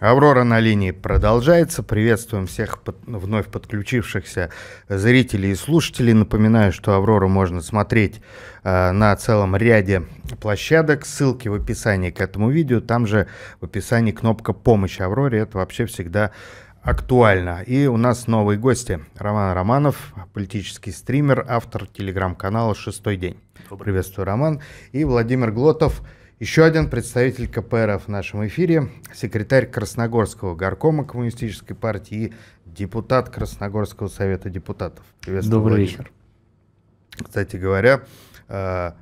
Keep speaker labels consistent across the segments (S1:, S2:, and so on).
S1: Аврора на линии продолжается. Приветствуем всех под, вновь подключившихся зрителей и слушателей. Напоминаю, что Аврору можно смотреть э, на целом ряде площадок. Ссылки в описании к этому видео. Там же в описании кнопка помощи Авроре. Это вообще всегда актуально. И у нас новые гости. Роман Романов, политический стример, автор телеграм-канала «Шестой день». Добрый. Приветствую, Роман. И Владимир Глотов – еще один представитель КПРФ в нашем эфире, секретарь Красногорского горкома Коммунистической партии депутат Красногорского совета депутатов. Приветствую, Добрый Владимир. вечер. Кстати говоря, э,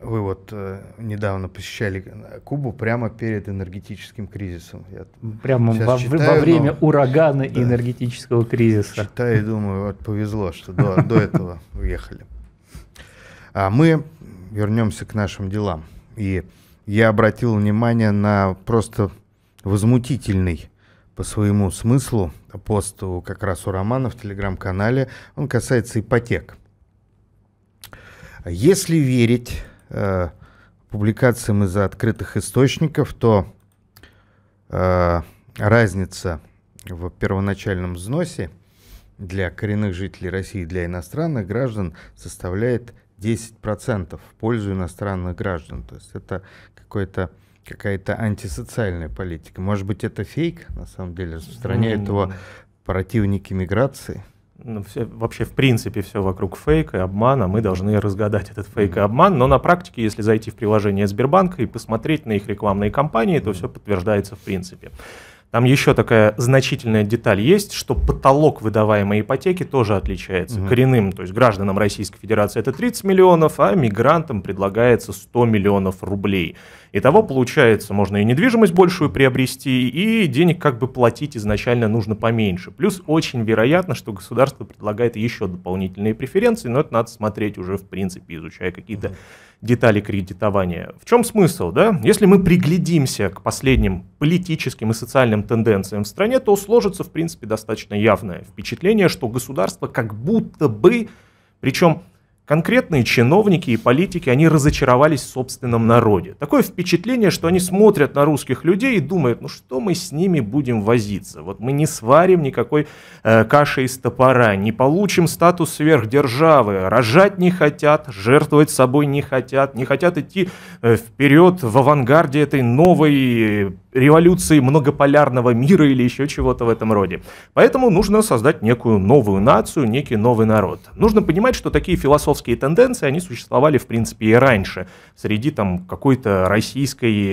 S1: вы вот э, недавно посещали Кубу прямо перед энергетическим кризисом. Я прямо во, читаю, во время
S2: но... урагана да, энергетического кризиса. Читаю и думаю, вот
S1: повезло, что до, до этого уехали. А мы вернемся к нашим делам. И я обратил внимание на просто возмутительный по своему смыслу пост как раз у Романа в телеграм-канале. Он касается ипотек. Если верить э, публикациям из открытых источников, то э, разница в первоначальном взносе для коренных жителей России и для иностранных граждан составляет 10% в пользу иностранных граждан. То есть это какой-то какая-то антисоциальная политика. Может быть, это
S3: фейк, на самом деле, распространяют mm-hmm. его противники миграции? ну, все, вообще в принципе все вокруг фейка и обмана, мы должны разгадать этот фейк и обман, но на практике, если зайти в приложение Сбербанка и посмотреть на их рекламные кампании, то все подтверждается в принципе. Там еще такая значительная деталь есть, что потолок выдаваемой ипотеки тоже отличается. Угу. Коренным, то есть гражданам Российской Федерации это 30 миллионов, а мигрантам предлагается 100 миллионов рублей. Итого, получается, можно и недвижимость большую приобрести, и денег как бы платить изначально нужно поменьше. Плюс очень вероятно, что государство предлагает еще дополнительные преференции, но это надо смотреть уже в принципе, изучая какие-то детали кредитования. В чем смысл, да? Если мы приглядимся к последним политическим и социальным тенденциям в стране, то сложится, в принципе, достаточно явное впечатление, что государство как будто бы, причем Конкретные чиновники и политики, они разочаровались в собственном народе. Такое впечатление, что они смотрят на русских людей и думают, ну что мы с ними будем возиться? Вот мы не сварим никакой э, каши из топора, не получим статус сверхдержавы, рожать не хотят, жертвовать собой не хотят, не хотят идти э, вперед в авангарде этой новой революции многополярного мира или еще чего-то в этом роде. Поэтому нужно создать некую новую нацию, некий новый народ. Нужно понимать, что такие философы философские тенденции, они существовали, в принципе, и раньше, среди там какой-то российской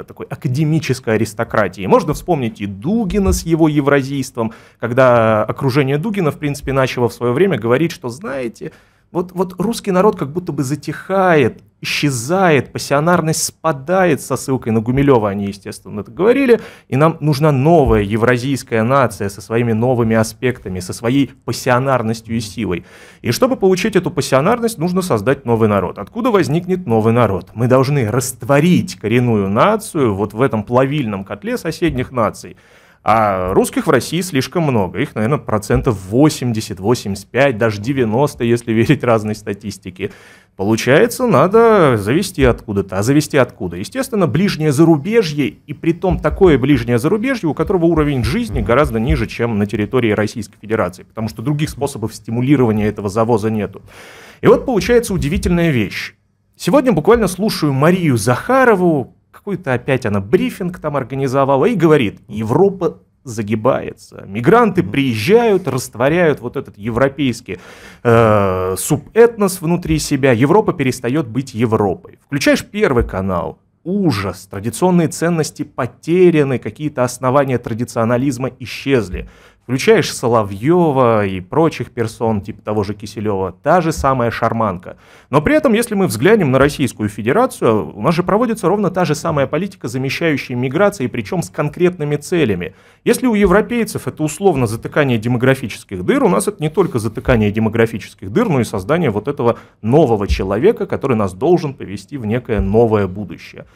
S3: э, такой академической аристократии. Можно вспомнить и Дугина с его евразийством, когда окружение Дугина, в принципе, начало в свое время говорить, что, знаете, вот, вот русский народ как будто бы затихает, исчезает, пассионарность спадает со ссылкой на Гумилева, они, естественно, это говорили, и нам нужна новая евразийская нация со своими новыми аспектами, со своей пассионарностью и силой. И чтобы получить эту пассионарность, нужно создать новый народ. Откуда возникнет новый народ? Мы должны растворить коренную нацию вот в этом плавильном котле соседних наций. А русских в России слишком много. Их, наверное, процентов 80, 85, даже 90, если верить разной статистике. Получается, надо завести откуда-то. А завести откуда? Естественно, ближнее зарубежье, и при том такое ближнее зарубежье, у которого уровень жизни гораздо ниже, чем на территории Российской Федерации, потому что других способов стимулирования этого завоза нету. И вот получается удивительная вещь. Сегодня буквально слушаю Марию Захарову, какой-то опять она брифинг там организовала и говорит, Европа загибается. Мигранты приезжают, растворяют вот этот европейский э, субэтнос внутри себя. Европа перестает быть Европой. Включаешь первый канал, ужас, традиционные ценности потеряны, какие-то основания традиционализма исчезли. Включаешь Соловьева и прочих персон, типа того же Киселева, та же самая шарманка. Но при этом, если мы взглянем на Российскую Федерацию, у нас же проводится ровно та же самая политика, замещающая миграции, причем с конкретными целями. Если у европейцев это условно затыкание демографических дыр, у нас это не только затыкание демографических дыр, но и создание вот этого нового человека, который нас должен повести в некое новое будущее.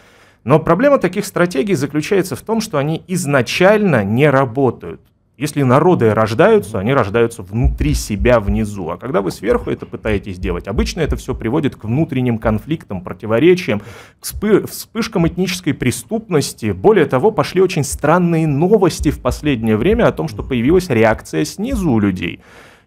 S3: Но проблема таких стратегий заключается в том, что они изначально не работают. Если народы рождаются, они рождаются внутри себя внизу. А когда вы сверху это пытаетесь делать, обычно это все приводит к внутренним конфликтам, противоречиям, к вспышкам этнической преступности. Более того, пошли очень странные новости в последнее время о том, что появилась реакция снизу у людей.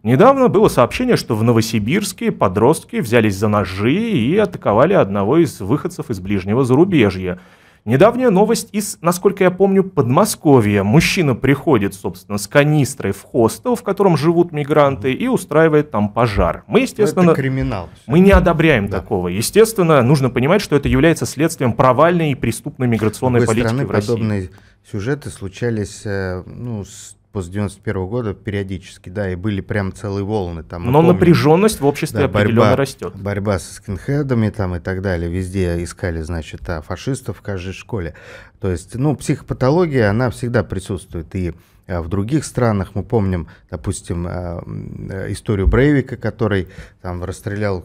S3: Недавно было сообщение, что в Новосибирске подростки взялись за ножи и атаковали одного из выходцев из ближнего зарубежья. Недавняя новость из, насколько я помню, Подмосковья. Мужчина приходит, собственно, с канистрой в хостел, в котором живут мигранты, и устраивает там пожар. Мы, ну, естественно... Это криминал. Мы не одобряем да. такого. Естественно, нужно понимать, что это является следствием провальной и преступной миграционной политики страны в России. подобные
S1: сюжеты случались э, ну, с после 91 -го года периодически, да, и были прям целые волны. Там, Но помним, напряженность в обществе да, определенно борьба, растет. Борьба с скинхедами там и так далее. Везде искали, значит, а, фашистов в каждой школе. То есть, ну, психопатология, она всегда присутствует и а, в других странах. Мы помним, допустим, а, историю Брейвика, который там расстрелял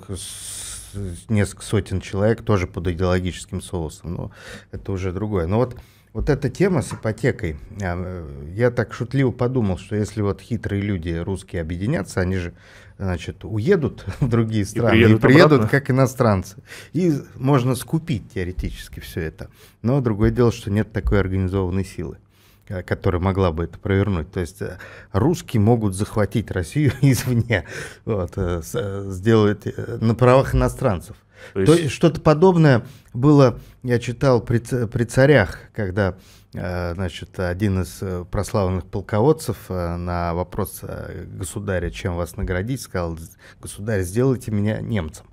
S1: несколько сотен человек тоже под идеологическим соусом. Но это уже другое. Но вот вот эта тема с ипотекой, а, я так шутливо подумал, что если вот хитрые люди русские объединятся, они же, значит, уедут в другие страны и приедут, и приедут как иностранцы. И можно скупить теоретически все это. Но другое дело, что нет такой организованной силы а, которая могла бы это провернуть. То есть э, русские могут захватить Россию извне, вот, э, э, сделать на правах иностранцев. То есть... То, что-то подобное было, я читал при, при царях, когда э, значит, один из э, прославленных полководцев э, на вопрос государя, чем вас наградить, сказал, государь, сделайте меня немцем.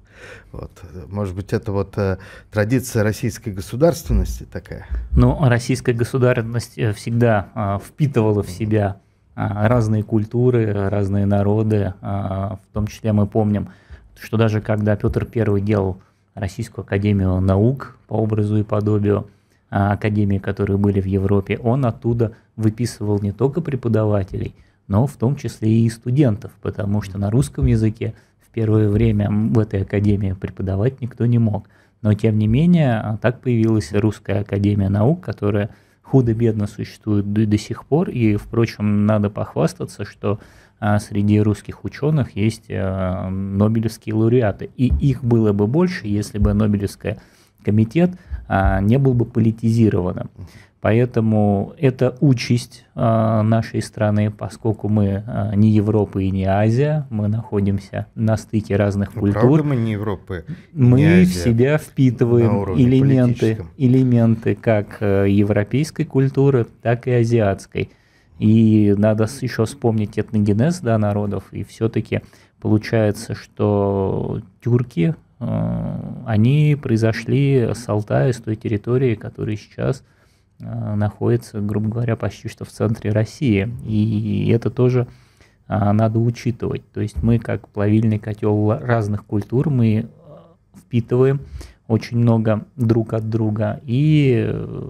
S1: Вот. Может быть, это вот э,
S2: традиция российской государственности такая? Ну, российская государственность всегда э, впитывала в себя э, разные культуры, разные народы. Э, в том числе мы помним что даже когда Петр Первый делал Российскую Академию Наук по образу и подобию а, академии, которые были в Европе, он оттуда выписывал не только преподавателей, но в том числе и студентов, потому что на русском языке в первое время в этой академии преподавать никто не мог. Но тем не менее, а, так появилась Русская Академия Наук, которая худо-бедно существует до, до сих пор, и, впрочем, надо похвастаться, что а среди русских ученых есть э, нобелевские лауреаты. И их было бы больше, если бы Нобелевский комитет а, не был бы политизированным. Поэтому это участь а, нашей страны, поскольку мы не Европа и не Азия, мы находимся на стыке разных ну, культур. Правда мы не Европы, мы не Азия, в себя впитываем элементы, элементы как э, европейской культуры, так и азиатской. И надо еще вспомнить этногенез да, народов, и все-таки получается, что тюрки, э, они произошли с Алтая, с той территории, которая сейчас э, находится, грубо говоря, почти что в центре России. И это тоже э, надо учитывать. То есть мы, как плавильный котел разных культур, мы впитываем очень много друг от друга, и э,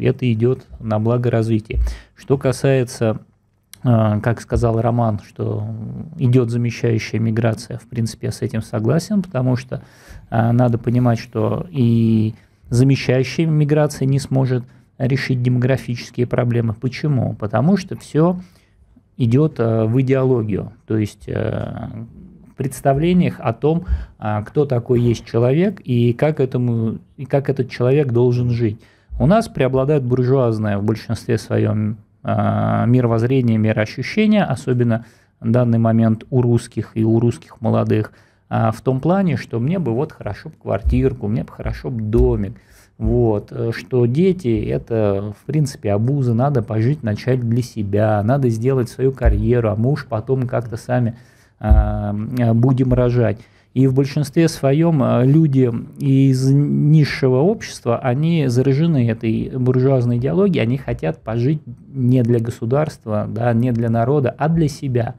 S2: это идет на благо развития. Что касается э, как сказал Роман, что идет замещающая миграция, в принципе, я с этим согласен, потому что э, надо понимать, что и замещающая миграция не сможет решить демографические проблемы. Почему? Потому что все идет в идеологию. То есть представлениях о том, а, кто такой есть человек и как, этому, и как этот человек должен жить. У нас преобладает буржуазное в большинстве своем а, мировоззрение, мироощущение, особенно в данный момент у русских и у русских молодых, а, в том плане, что мне бы вот хорошо бы квартирку, мне бы хорошо бы домик, вот, э, что дети это, в принципе, обуза, надо пожить, начать для себя, надо сделать свою карьеру, а муж потом как-то сами Эм, э, будем рожать. И в большинстве своем э, люди из низшего общества, они заражены этой буржуазной идеологией, они хотят пожить не для государства, да, не для народа, а для себя.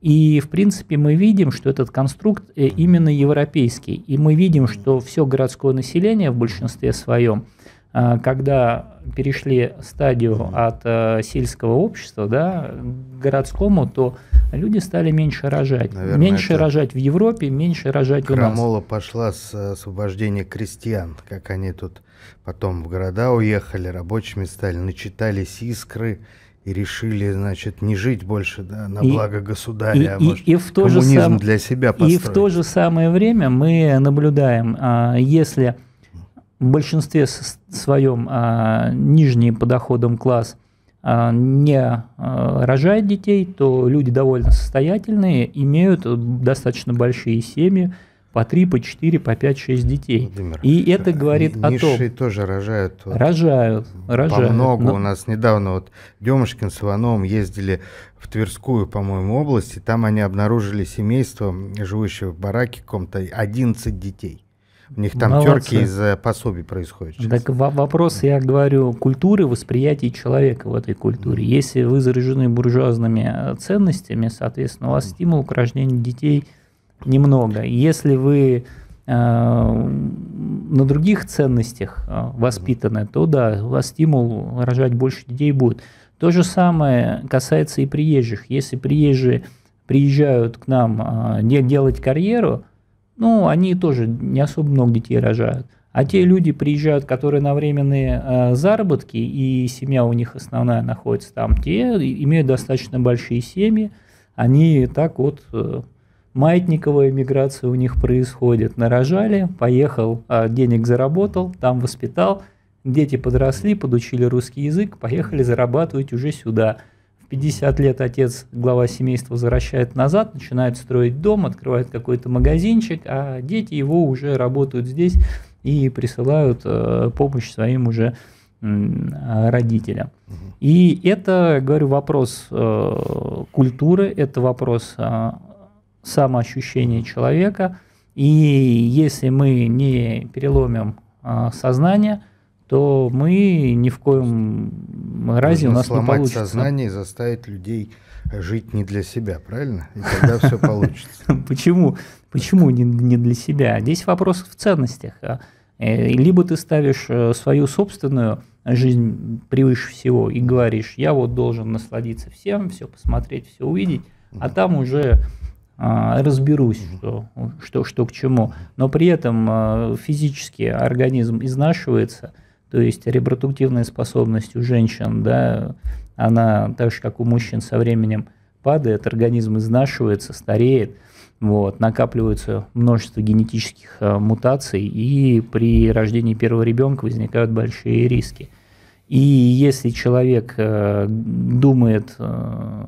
S2: И, в принципе, мы видим, что этот конструкт э, именно европейский. И мы видим, что все городское население в большинстве своем, когда перешли стадию от сельского общества да, к городскому, то люди стали меньше рожать. Наверное, меньше рожать в Европе, меньше рожать у нас. Крамола
S1: пошла с э, освобождения крестьян, как они тут потом в города уехали, рабочими стали, начитались искры и решили, значит, не жить больше да, на и, благо государя, и, а может, и, и в то коммунизм же сам... для себя построить. И в то
S2: же самое время мы наблюдаем, а, если в большинстве своем а, нижний по доходам класс а, не а, рожает детей, то люди довольно состоятельные, имеют достаточно большие семьи, по 3, по 4, по 5, 6 детей. Владимир, и это э, говорит о том... тоже рожают. Вот, рожают, рожают. По много. Но... У нас
S1: недавно вот Демушкин с Ивановым ездили в Тверскую, по-моему, область, и там они обнаружили семейство, живущее в бараке каком-то, 11 детей. У них там Молодцы. терки из э, пособий происходят. Сейчас.
S2: Так вопрос, я говорю, культуры, восприятия человека в этой культуре. Если вы заряжены буржуазными э, ценностями, соответственно, у вас стимул к рождению детей немного. Если вы э, на других ценностях воспитаны, то да, у вас стимул рожать больше детей будет. То же самое касается и приезжих. Если приезжие приезжают к нам делать карьеру, ну, они тоже не особо много детей рожают. А те люди приезжают, которые на временные э, заработки, и семья у них основная находится там, те имеют достаточно большие семьи, они так вот э, маятниковая миграция у них происходит. Нарожали, поехал, э, денег заработал, там воспитал, дети подросли, подучили русский язык, поехали зарабатывать уже сюда – 50 лет отец, глава семейства, возвращает назад, начинает строить дом, открывает какой-то магазинчик, а дети его уже работают здесь и присылают э, помощь своим уже родителям. Угу. И это, говорю, вопрос э, культуры, это вопрос э, самоощущения человека. И если мы не переломим сознание – то мы ни в коем разе Нужно у нас не получится. сознание
S1: и заставить людей жить не для себя, правильно? И тогда все получится.
S2: Почему? Почему не для себя? Здесь вопрос в ценностях. А, э, либо ты ставишь э, свою собственную жизнь превыше всего и говоришь, я вот должен насладиться всем, все посмотреть, все увидеть, а там уже а, разберусь, что, что, что к чему. Но при этом а, физически организм изнашивается, то есть репродуктивная способность у женщин, да, она так же, как у мужчин, со временем падает, организм изнашивается, стареет, вот, накапливается множество генетических э, мутаций, и при рождении первого ребенка возникают большие риски. И если человек э, думает э,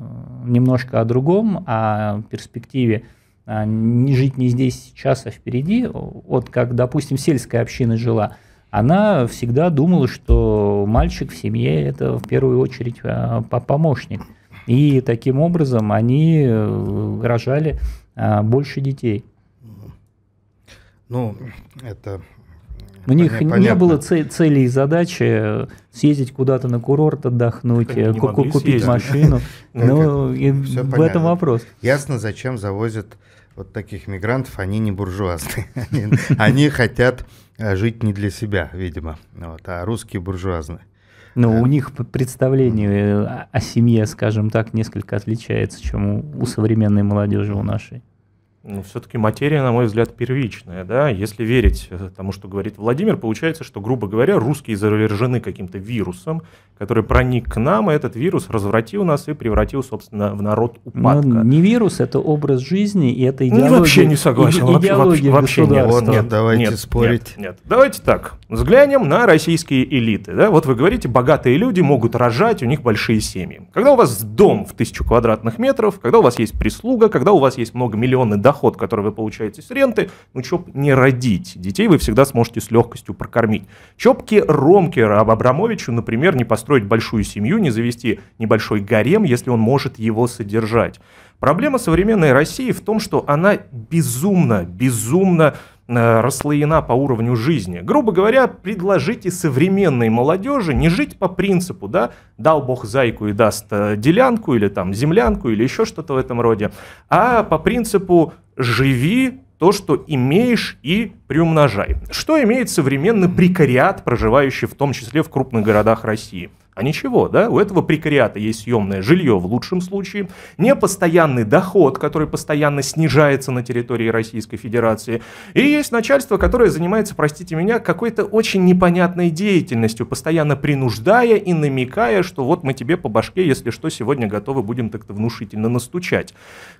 S2: немножко о другом, о перспективе а, не жить не здесь, сейчас, а впереди, вот как, допустим, сельская община жила – она всегда думала, что мальчик в семье – это в первую очередь а, помощник. И таким образом они э, рожали а, больше детей.
S1: Ну, это
S2: у них понятно. не было цели и задачи съездить куда-то на курорт, отдохнуть, э, купить съездить. машину. Но ну, ну, в этом вопрос. Ясно, зачем завозят
S1: вот таких мигрантов, они не буржуазные. Они хотят а жить не для себя, видимо, вот, а русские буржуазные.
S2: Но ну, да. у а. них представление э, о семье, скажем так, несколько отличается, чем у, у современной молодежи у нашей
S3: но ну, все-таки материя, на мой взгляд, первичная. Да? Если верить э, тому, что говорит Владимир, получается, что, грубо говоря, русские заражены каким-то вирусом, который проник к нам, и этот вирус развратил нас и превратил, собственно, в народ
S2: упадка. Но ну, не вирус, это образ жизни, и это ну, идеология. Ну, вообще не согласен. Иде- идеология вообще, вообще нет. нет, давайте нет, спорить.
S3: Нет, нет. Давайте так, взглянем на российские элиты. Да? Вот вы говорите, богатые люди могут рожать, у них большие семьи. Когда у вас дом в тысячу квадратных метров, когда у вас есть прислуга, когда у вас есть много миллионы доходов, доход, который вы получаете с ренты, ну, чоп не родить. Детей вы всегда сможете с легкостью прокормить. Чопки Ромке Раб Абрамовичу, например, не построить большую семью, не завести небольшой гарем, если он может его содержать. Проблема современной России в том, что она безумно, безумно Э, расслоена по уровню жизни. Грубо говоря, предложите современной молодежи не жить по принципу, да, дал бог зайку и даст э, делянку или там землянку или еще что-то в этом роде, а по принципу живи то, что имеешь и приумножай. Что имеет современный прекариат, проживающий в том числе в крупных городах России – а ничего, да, у этого прекариата есть съемное жилье в лучшем случае, непостоянный доход, который постоянно снижается на территории Российской Федерации, и есть начальство, которое занимается, простите меня, какой-то очень непонятной деятельностью, постоянно принуждая и намекая, что вот мы тебе по башке, если что, сегодня готовы будем так-то внушительно настучать.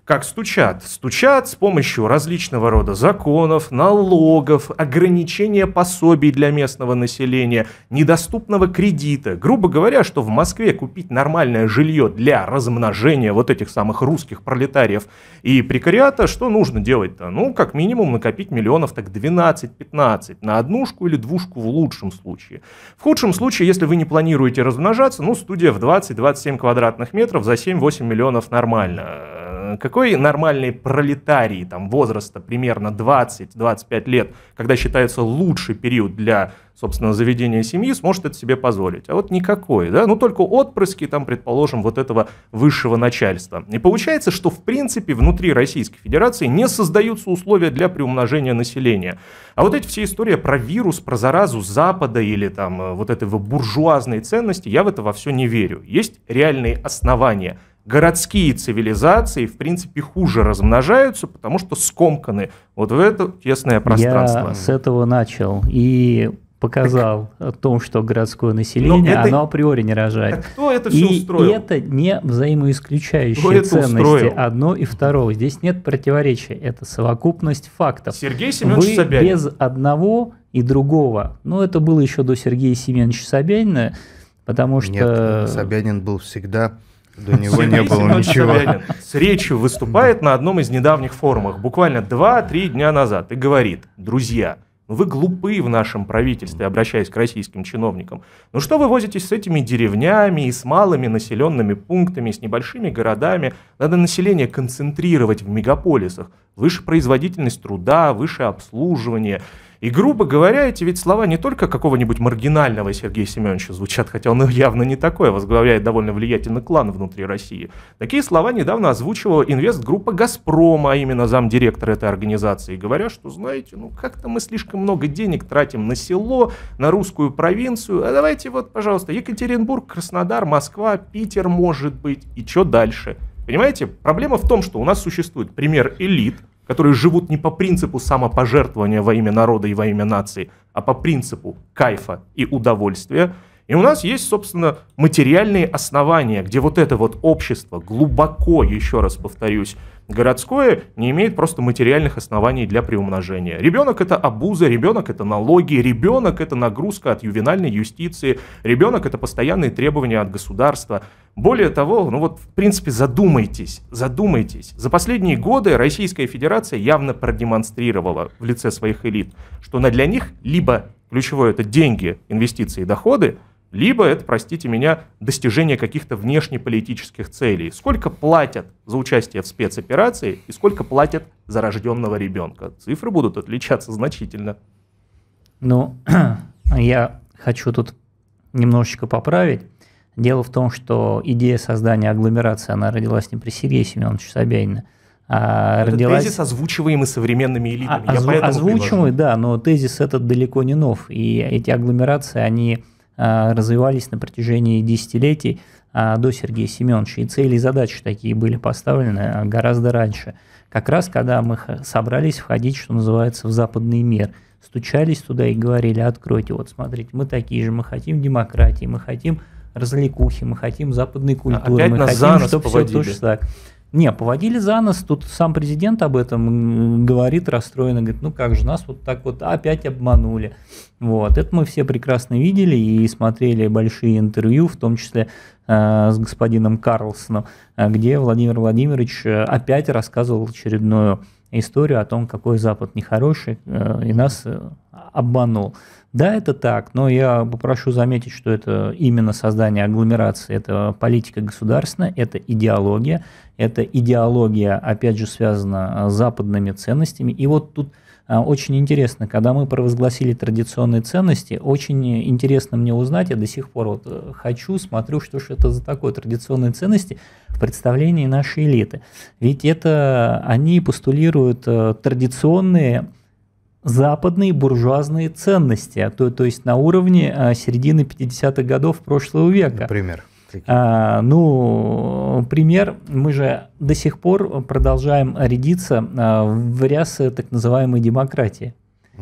S3: Как стучат? Стучат с помощью различного рода законов, налогов, ограничения пособий для местного населения, недоступного кредита, грубо говоря, говоря, что в Москве купить нормальное жилье для размножения вот этих самых русских пролетариев и прекариата, что нужно делать-то? Ну, как минимум накопить миллионов так 12-15 на однушку или двушку в лучшем случае. В худшем случае, если вы не планируете размножаться, ну, студия в 20-27 квадратных метров за 7-8 миллионов нормально э, какой нормальный пролетарий там возраста примерно 20-25 лет, когда считается лучший период для собственно, заведение семьи сможет это себе позволить. А вот никакой, да, ну только отпрыски, там, предположим, вот этого высшего начальства. И получается, что, в принципе, внутри Российской Федерации не создаются условия для приумножения населения. А вот эти все истории про вирус, про заразу Запада или там э, вот этого буржуазной ценности, я в это во все не верю. Есть реальные основания городские цивилизации, в принципе, хуже размножаются, потому что скомканы вот в это тесное пространство. Я с
S2: этого начал. И показал так, о том, что городское население, это, оно априори не рожает. Так кто это все и устроил? это не взаимоисключающие кто ценности одно и второго. Здесь нет противоречия, это совокупность фактов. Сергей Семенович Собянин. без одного и другого, но ну, это было еще до Сергея Семеновича Собянина, потому что... Нет, Собянин был всегда... До него не было ничего. Собянин с
S3: речью выступает на одном из недавних форумах, буквально 2-3 дня назад, и говорит, друзья, ну вы глупы в нашем правительстве, обращаясь к российским чиновникам. Ну что вы возитесь с этими деревнями и с малыми населенными пунктами, с небольшими городами? Надо население концентрировать в мегаполисах. Выше производительность труда, выше обслуживание – и, грубо говоря, эти ведь слова не только какого-нибудь маргинального Сергея Семеновича звучат, хотя он явно не такой, а возглавляет довольно влиятельный клан внутри России. Такие слова недавно озвучивала инвестгруппа «Газпрома», а именно замдиректор этой организации, говоря, что, знаете, ну как-то мы слишком много денег тратим на село, на русскую провинцию, а давайте вот, пожалуйста, Екатеринбург, Краснодар, Москва, Питер, может быть, и что дальше? Понимаете, проблема в том, что у нас существует пример элит – которые живут не по принципу самопожертвования во имя народа и во имя нации, а по принципу кайфа и удовольствия – и у нас есть, собственно, материальные основания, где вот это вот общество глубоко, еще раз повторюсь, городское не имеет просто материальных оснований для приумножения. Ребенок это обуза, ребенок это налоги, ребенок это нагрузка от ювенальной юстиции, ребенок это постоянные требования от государства. Более того, ну вот в принципе задумайтесь, задумайтесь. За последние годы Российская Федерация явно продемонстрировала в лице своих элит, что она для них либо ключевое это деньги, инвестиции доходы, либо это, простите меня, достижение каких-то внешнеполитических целей. Сколько платят за участие в спецоперации и сколько платят за рожденного ребенка. Цифры будут отличаться значительно.
S2: Ну, я хочу тут немножечко поправить. Дело в том, что идея создания агломерации, она родилась не при Сергее Семеновиче Собянине, а этот родилась... тезис
S3: озвучиваемый современными элитами. А, озв... Озвучиваемый,
S2: да, но тезис этот далеко не нов. И эти агломерации, они а, развивались на протяжении десятилетий а, до Сергея Семеновича. И цели и задачи такие были поставлены а, гораздо раньше. Как раз когда мы собрались входить, что называется, в западный мир, стучались туда и говорили, откройте, вот смотрите, мы такие же, мы хотим демократии, мы хотим развлекухи, мы хотим западной культуры, Опять мы хотим, чтобы все точно так. Не, поводили за нос, тут сам президент об этом говорит расстроенно, говорит, ну как же, нас вот так вот опять обманули. Вот, это мы все прекрасно видели и смотрели большие интервью, в том числе э, с господином Карлсоном, э, где Владимир Владимирович э, опять рассказывал очередную историю о том, какой Запад нехороший э, и нас э, обманул. Да, это так, но я попрошу заметить, что это именно создание агломерации, это политика государственная, это идеология, эта идеология, опять же, связана а, с западными ценностями. И вот тут а, очень интересно, когда мы провозгласили традиционные ценности, очень э, интересно мне узнать, я до сих пор вот э, хочу, смотрю, что же это за такое традиционные ценности в представлении нашей элиты. Ведь это они постулируют э, традиционные западные буржуазные ценности, а то, то есть на уровне середины 50-х годов прошлого века. Например? А, ну, пример, мы же до сих пор продолжаем рядиться а, в рясы так называемой демократии.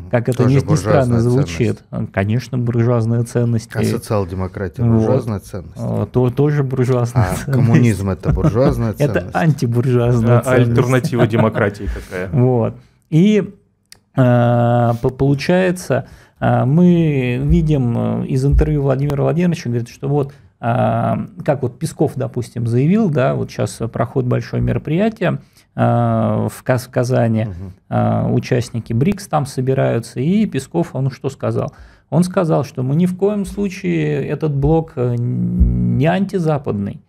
S2: Как это Тоже ни странно звучит. Ценность. Конечно, буржуазная ценность. А социал-демократия буржуазная вот. ценность? А, то, тоже буржуазная а, ценность. коммунизм – это буржуазная ценность? Это антибуржуазная а, ценность. Альтернатива демократии какая. Вот. И получается, мы видим из интервью Владимира Владимировича, говорит, что вот а, как вот Песков, допустим, заявил, да, вот сейчас проходит большое мероприятие а, в Казани, угу. участники БРИКС там собираются, и Песков, он что сказал? Он сказал, что мы ни в коем случае этот блок э, не антизападный,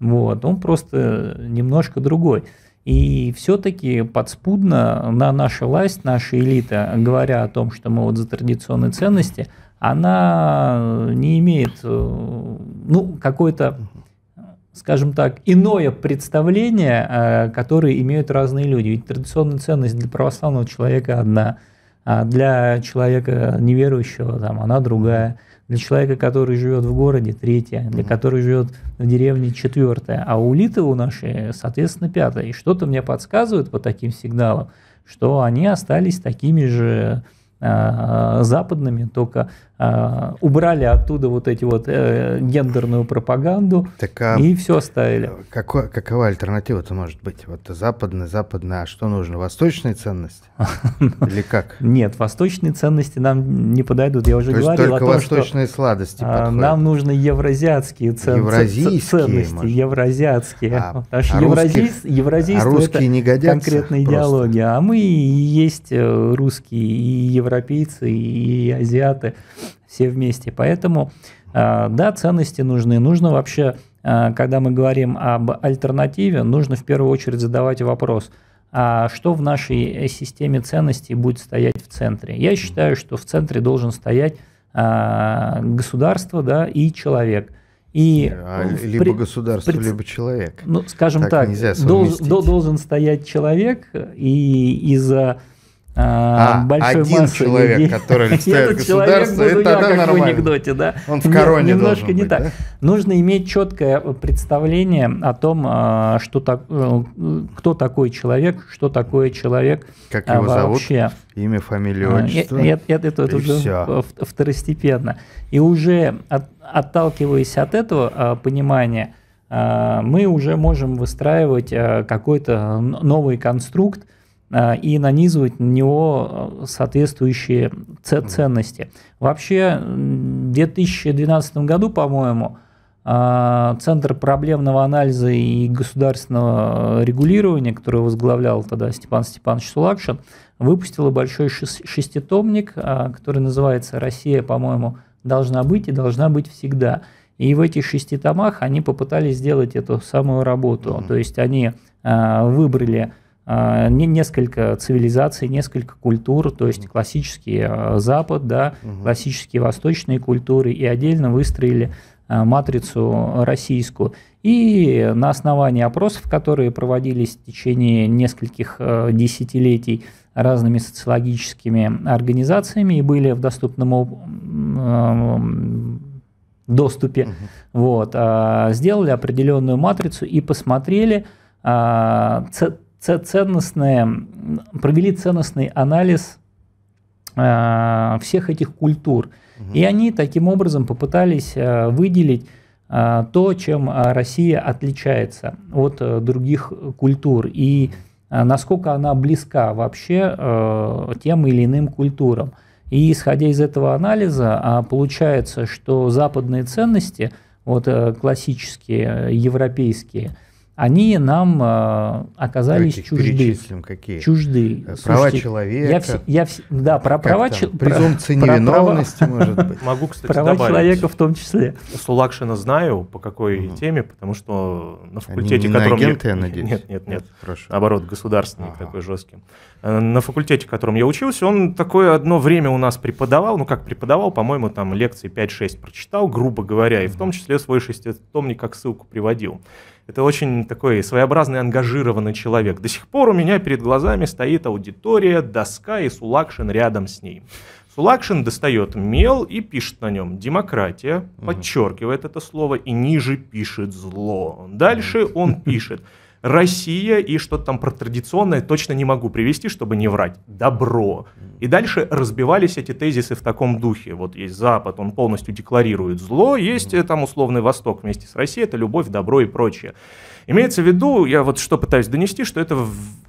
S2: вот, он просто немножко другой. И все-таки подспудно на наша власть, наша элита, говоря о том, что мы вот за традиционные ценности, она э, не имеет э, ну, какое то скажем так, иное представление, э, которое имеют разные люди. Ведь традиционная ценность для православного человека одна, а для человека неверующего там, она другая, для человека, который живет в городе, третья, для mm которого живет в деревне, четвертая, а у Литвы нашей, соответственно, пятая. И что-то мне подсказывает по таким сигналам, что они остались такими же западными, только а, убрали оттуда вот эти вот э, гендерную пропаганду так, а и все
S1: оставили. Какой, какова альтернатива Это может быть? Вот западная, западная, а что нужно? Восточные
S2: ценности? Или как? Нет, восточные ценности нам не подойдут. Я уже То говорил о том, восточные что сладости а, подходят. нам нужны евразиатские цен... евразийские, ценности, может. евразиатские. А, а евразий... евразийство а русские это не годятся конкретная идеология. А мы и есть э, русские, и европейцы, и азиаты все вместе. Поэтому, э, да, ценности нужны. Нужно вообще, э, когда мы говорим об альтернативе, нужно в первую очередь задавать вопрос, а что в нашей э, системе ценностей будет стоять в центре? Я считаю, что в центре должен стоять государство да, и человек – и а либо при, государство, при, либо человек. Ну, скажем так, так должен, должен стоять человек, и из-за а, а, большой один массы человек, людей. который листает государство, это как нормально. в анекдоте, да? Он в короне Нет, Немножко быть, не так. Да? Нужно иметь четкое представление о том, а, что так, э, кто такой человек, что такое человек Как а, его вообще. зовут, имя, фамилия, отчество. Это, это, это, это уже все. второстепенно. И уже от, отталкиваясь от этого понимания, мы уже можем выстраивать какой-то новый конструкт, Э, и нанизывать на него э, соответствующие ценности. Вообще, в 2012 году, по-моему, э, Центр проблемного анализа и государственного регулирования, который возглавлял тогда Степан Степанович Сулакшин, выпустил большой шеститомник, который называется «Россия, по-моему, должна быть и должна быть всегда». И в этих шести томах они попытались сделать эту самую работу. Mm-hmm. То есть они выбрали а, несколько цивилизаций, несколько культур, то есть классический а, Запад, да, классические восточные культуры, и отдельно выстроили а, матрицу российскую. И на основании опросов, которые проводились в течение нескольких десятилетий разными социологическими организациями и были в доступном доступе, вот, сделали определенную матрицу и посмотрели ценностное, провели ценностный анализ э, всех этих культур. Угу. И они таким образом попытались э, выделить э, то, чем Россия отличается от других культур и насколько она близка вообще тем или иным культурам. И исходя из этого анализа, а, получается, что западные ценности, вот классические, европейские – они нам э, оказались Давайте чужды. Какие? Чужды. Э, права Слушайте, человека. Я вс, я вс, да, про права человека. Презумпция невиновности, права, может быть. Могу, кстати, права добавить. человека в том числе.
S3: Сулакшина знаю, по какой угу. теме, потому что на факультете, Они не которым... агенты, я, я надеюсь? Нет, нет, нет. Хорошо. Наоборот, государственный ага. такой жесткий. Э, на факультете, которым я учился, он такое одно время у нас преподавал, ну как преподавал, по-моему, там лекции 5-6 прочитал, грубо говоря, и в том числе свой шеститомник как ссылку приводил. Это очень такой своеобразный ангажированный человек. До сих пор у меня перед глазами стоит аудитория, доска и Сулакшин рядом с ней. Сулакшин достает мел и пишет на нем «демократия», подчеркивает это слово и ниже пишет «зло». Дальше он пишет Россия и что-то там про традиционное точно не могу привести, чтобы не врать. Добро. И дальше разбивались эти тезисы в таком духе. Вот есть Запад, он полностью декларирует зло, есть э, там условный Восток вместе с Россией, это любовь, добро и прочее. Имеется в виду, я вот что пытаюсь донести, что это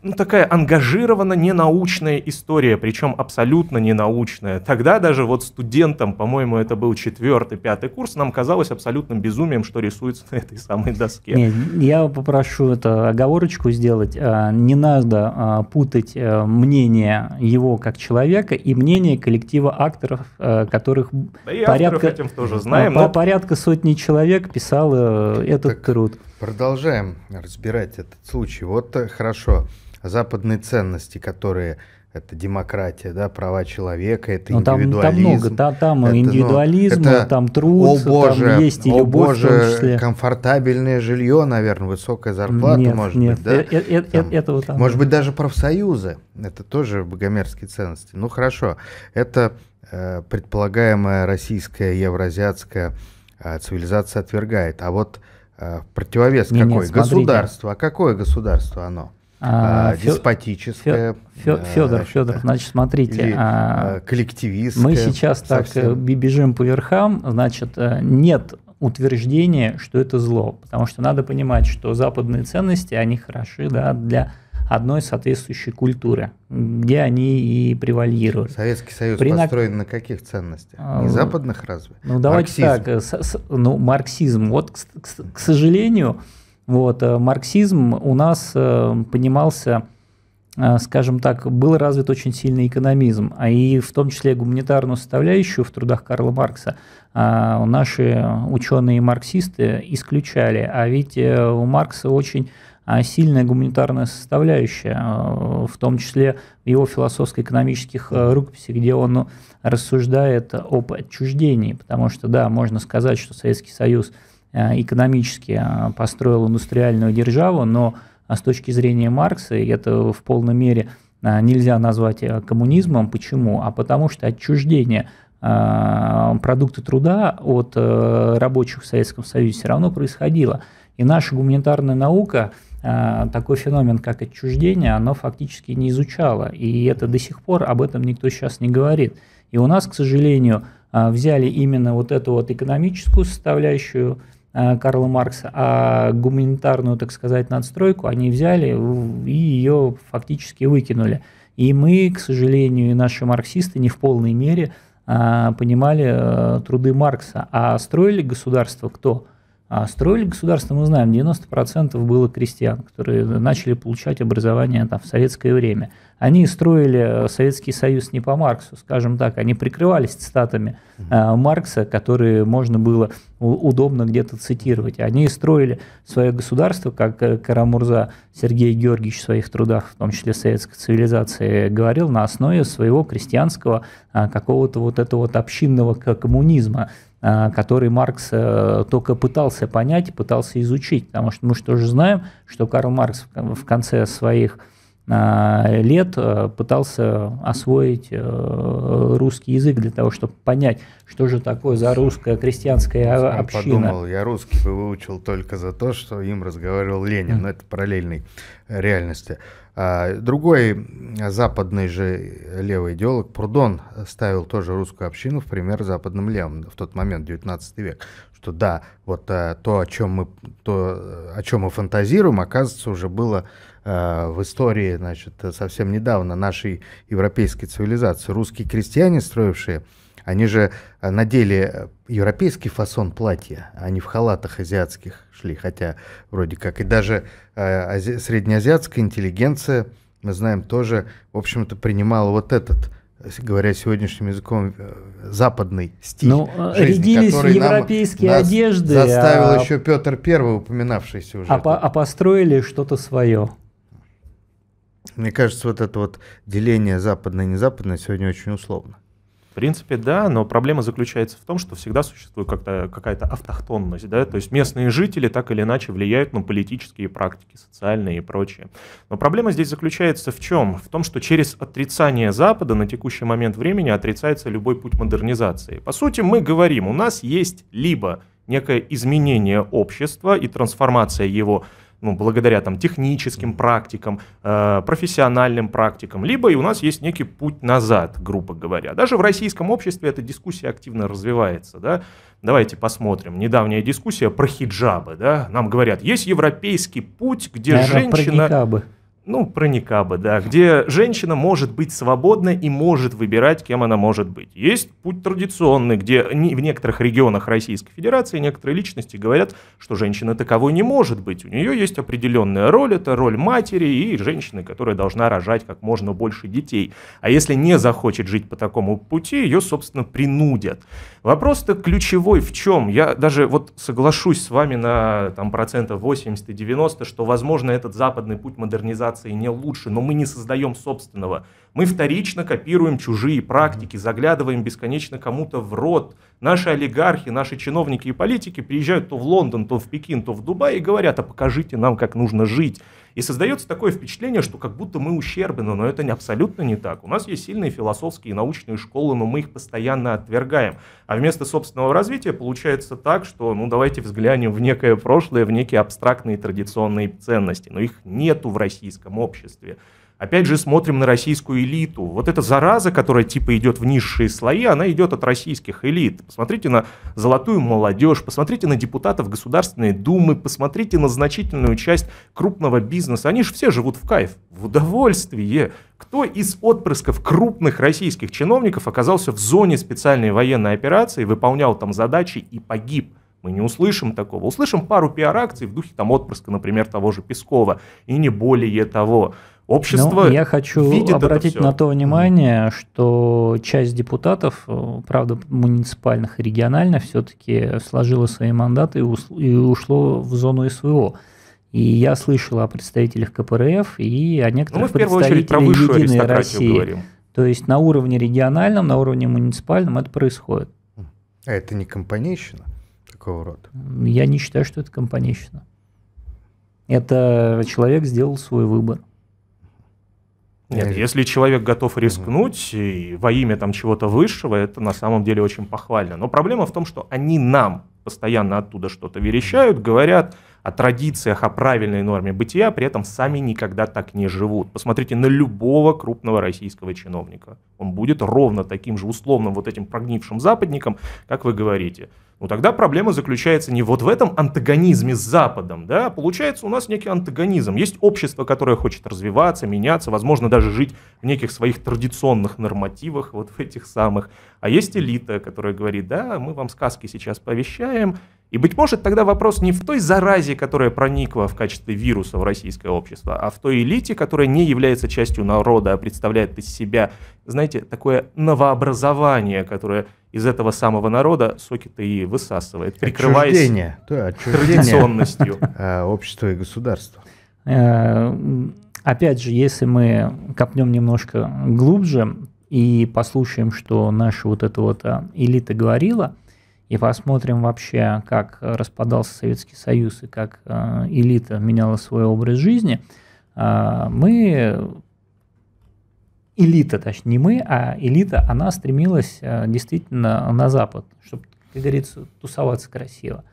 S3: ну, такая ангажирована ненаучная история, причем абсолютно ненаучная. Тогда даже вот студентам, по-моему, это был четвертый, пятый курс, нам казалось абсолютным безумием, что рисуется на этой самой доске. Нет,
S2: я попрошу это оговорочку сделать. А, не надо а, путать э, мнение его как человека и мнение коллектива акторов, э, которых да и порядка, тоже знаем, но... А, порядка сотни человек писал э, этот так, труд.
S1: Продолжаем разбирать этот случай. Вот э, хорошо, западные ценности, которые это демократия, да, права человека, это Но ну, индивидуализм. Там, много, да, там это, ну, индивидуализм, ну, это, там труд, о боже, там есть и о любовь боже, в том числе. комфортабельное жилье, наверное, высокая зарплата, нет, может нет, быть, да? Э, э, э, там, может быть, даже профсоюзы, это тоже богомерзкие ценности. Ну, хорошо, это э, предполагаемая российская, евразиатская э, цивилизация отвергает, а вот э, Э, противовес не, какой? Нет, государство. А какое государство оно? А, а деспотическое. Федор, значит, Федор, значит, смотрите. Или, а,
S2: э, коллективистское. Мы сейчас э, совсем. так бежим по верхам, значит, нет утверждения, что это зло, потому что надо понимать, что западные ценности, они хороши да, для одной соответствующей культуры, где они и превалировали. Советский Союз При... построен на каких ценностях? А, Не западных разве? Ну давайте марксизм. так, э, с, с, ну марксизм. Вот, к, к, к сожалению, вот э, марксизм у нас э, понимался э, скажем так, был развит очень сильный экономизм, а и в том числе гуманитарную составляющую в трудах Карла Маркса наши ученые-марксисты исключали. А ведь у Маркса очень а сильная гуманитарная составляющая, э, в том числе в его философско-экономических э, рукописях, где он ну, рассуждает об отчуждении, потому что, да, можно сказать, что Советский Союз э, экономически построил индустриальную державу, но с точки зрения Маркса, и это в полной мере нельзя назвать коммунизмом. Почему? А потому что отчуждение продукты труда от рабочих в Советском Союзе все равно происходило. И наша гуманитарная наука Э, такой феномен, как отчуждение, оно фактически не изучало. И это до сих пор, об этом никто сейчас не говорит. И у нас, к сожалению, э, взяли именно вот эту вот экономическую составляющую э, Карла Маркса, а гуманитарную, так сказать, надстройку они взяли и ее фактически выкинули. И мы, к сожалению, и наши марксисты не в полной мере понимали труды Маркса. А строили государство кто? А строили государство, мы знаем, 90% было крестьян, которые начали получать образование там, в советское время. Они строили э, Советский Союз не по Марксу, скажем так, они прикрывались цитатами э, Маркса, которые можно было удобно где-то цитировать. Они строили свое государство, как э, Карамурза Сергей Георгиевич в своих трудах, в том числе советской цивилизации, говорил, на основе своего крестьянского э, какого-то вот этого вот общинного коммунизма. Э, который Маркс э, только пытался понять, пытался изучить, потому что мы же тоже знаем, что Карл Маркс в конце своих э, лет пытался освоить русский язык для того, чтобы понять, что же такое за русская крестьянская а, Сам община. подумал,
S1: я русский выучил только за то, что им разговаривал Ленин, но ну, это параллельной реальности. А, другой западный же левый идеолог Прудон ставил тоже русскую общину в пример западным левым в тот момент, 19 век, что да, вот э, то, о чем, мы, то, о чем мы фантазируем, оказывается, уже было э, в истории, значит, совсем недавно нашей европейской цивилизации. Русские крестьяне, строившие они же э, надели э, европейский фасон платья, а не в халатах азиатских шли, хотя вроде как. И даже э, ази- среднеазиатская интеллигенция, мы знаем, тоже, в общем-то, принимала вот этот говоря сегодняшним языком, западный стиль ну,
S2: жизни, рядились который европейские нам, одежды, заставил а... еще
S1: Петр Первый, упоминавшийся уже. А,
S2: по, а построили что-то свое. Мне кажется, вот это вот
S1: деление западное и незападное сегодня очень условно.
S3: В принципе, да, но проблема заключается в том, что всегда существует как-то какая-то автохтонность, да, то есть местные жители так или иначе влияют на политические практики, социальные и прочее. Но проблема здесь заключается в чем? В том, что через отрицание Запада на текущий момент времени отрицается любой путь модернизации. По сути, мы говорим, у нас есть либо некое изменение общества и трансформация его ну, благодаря там техническим практикам, э, профессиональным практикам, либо и у нас есть некий путь назад, грубо говоря. Даже в российском обществе эта дискуссия активно развивается, да. Давайте посмотрим. Недавняя дискуссия про хиджабы, да. Нам говорят, есть европейский путь, где Наверное, женщина... Про ну, про Никаба, да, где женщина может быть свободна и может выбирать, кем она может быть. Есть путь традиционный, где в некоторых регионах Российской Федерации некоторые личности говорят, что женщина таковой не может быть. У нее есть определенная роль, это роль матери и женщины, которая должна рожать как можно больше детей. А если не захочет жить по такому пути, ее, собственно, принудят. Вопрос-то ключевой в чем? Я даже вот соглашусь с вами на там, процентов 80 и 90, что, возможно, этот западный путь модернизации не лучше, но мы не создаем собственного. Мы вторично копируем чужие практики, заглядываем бесконечно кому-то в рот. Наши олигархи, наши чиновники и политики приезжают то в Лондон, то в Пекин, то в Дубай и говорят, а покажите нам, как нужно жить. И создается такое впечатление, что как будто мы ущербны, но это абсолютно не так. У нас есть сильные философские и научные школы, но мы их постоянно отвергаем. А вместо собственного развития получается так, что ну давайте взглянем в некое прошлое, в некие абстрактные традиционные ценности. Но их нету в российском обществе. Опять же, смотрим на российскую элиту. Вот эта зараза, которая типа идет в низшие слои, она идет от российских элит. Посмотрите на золотую молодежь, посмотрите на депутатов Государственной Думы, посмотрите на значительную часть крупного бизнеса. Они же все живут в кайф, в удовольствии. Кто из отпрысков крупных российских чиновников оказался в зоне специальной военной операции, выполнял там задачи и погиб? мы не услышим такого. Услышим пару пиар-акций в духе там отпрыска, например, того же Пескова, и не более того. Общество ну, я хочу обратить на
S2: то внимание, mm. что часть депутатов, э, правда, муниципальных и региональных, все-таки сложила свои мандаты и ушло в зону СВО. И я слышал о представителях КПРФ и о ну, некоторых ну, представителях Единой России. Говорим. То есть на уровне региональном, на уровне муниципальном это происходит. А это не компанейщина? такого рода? Я не считаю, что это компанейщина. Это человек сделал свой выбор.
S3: Нет, э, если человек готов рискнуть и во имя там чего-то высшего, это на самом деле очень похвально. Но проблема в том, что они нам постоянно оттуда что-то верещают, говорят о традициях, о правильной норме бытия, при этом сами никогда так не живут. Посмотрите на любого крупного российского чиновника. Он будет ровно таким же условным вот этим прогнившим западником, как вы говорите. Ну тогда проблема заключается не вот в этом антагонизме с Западом, да, получается у нас некий антагонизм. Есть общество, которое хочет развиваться, меняться, возможно, даже жить в неких своих традиционных нормативах, вот в этих самых. А есть элита, которая говорит, да, мы вам сказки сейчас повещаем, и, быть может, тогда вопрос не в той заразе, которая проникла в качестве вируса в российское общество, а в той элите, которая не является частью народа, а представляет из себя, знаете, такое новообразование, которое из этого самого народа соки-то и высасывает,
S1: прикрываясь отчуждение, да, отчуждение традиционностью э, общества и
S2: государства. Э, опять же, если мы копнем немножко глубже и послушаем, что наша вот эта вот э, элита говорила, и посмотрим вообще, как распадался Советский Союз и как элита меняла свой образ жизни, мы элита, точнее, не мы, а элита, она стремилась э, действительно на Запад, чтобы, как говорится, тусоваться красиво.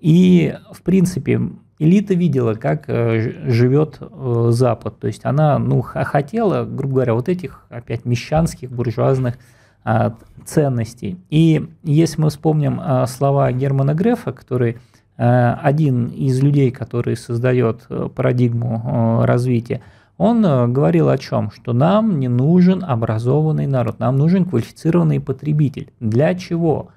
S2: И, в принципе, элита видела, как э, живет э, Запад. То есть она ну, хотела, грубо говоря, вот этих опять мещанских, буржуазных а, ценностей. И если мы вспомним слова Германа Грефа, который один из людей, который создает парадигму развития, он э, говорил о чем? Что нам не нужен образованный народ, нам нужен квалифицированный потребитель. Для чего?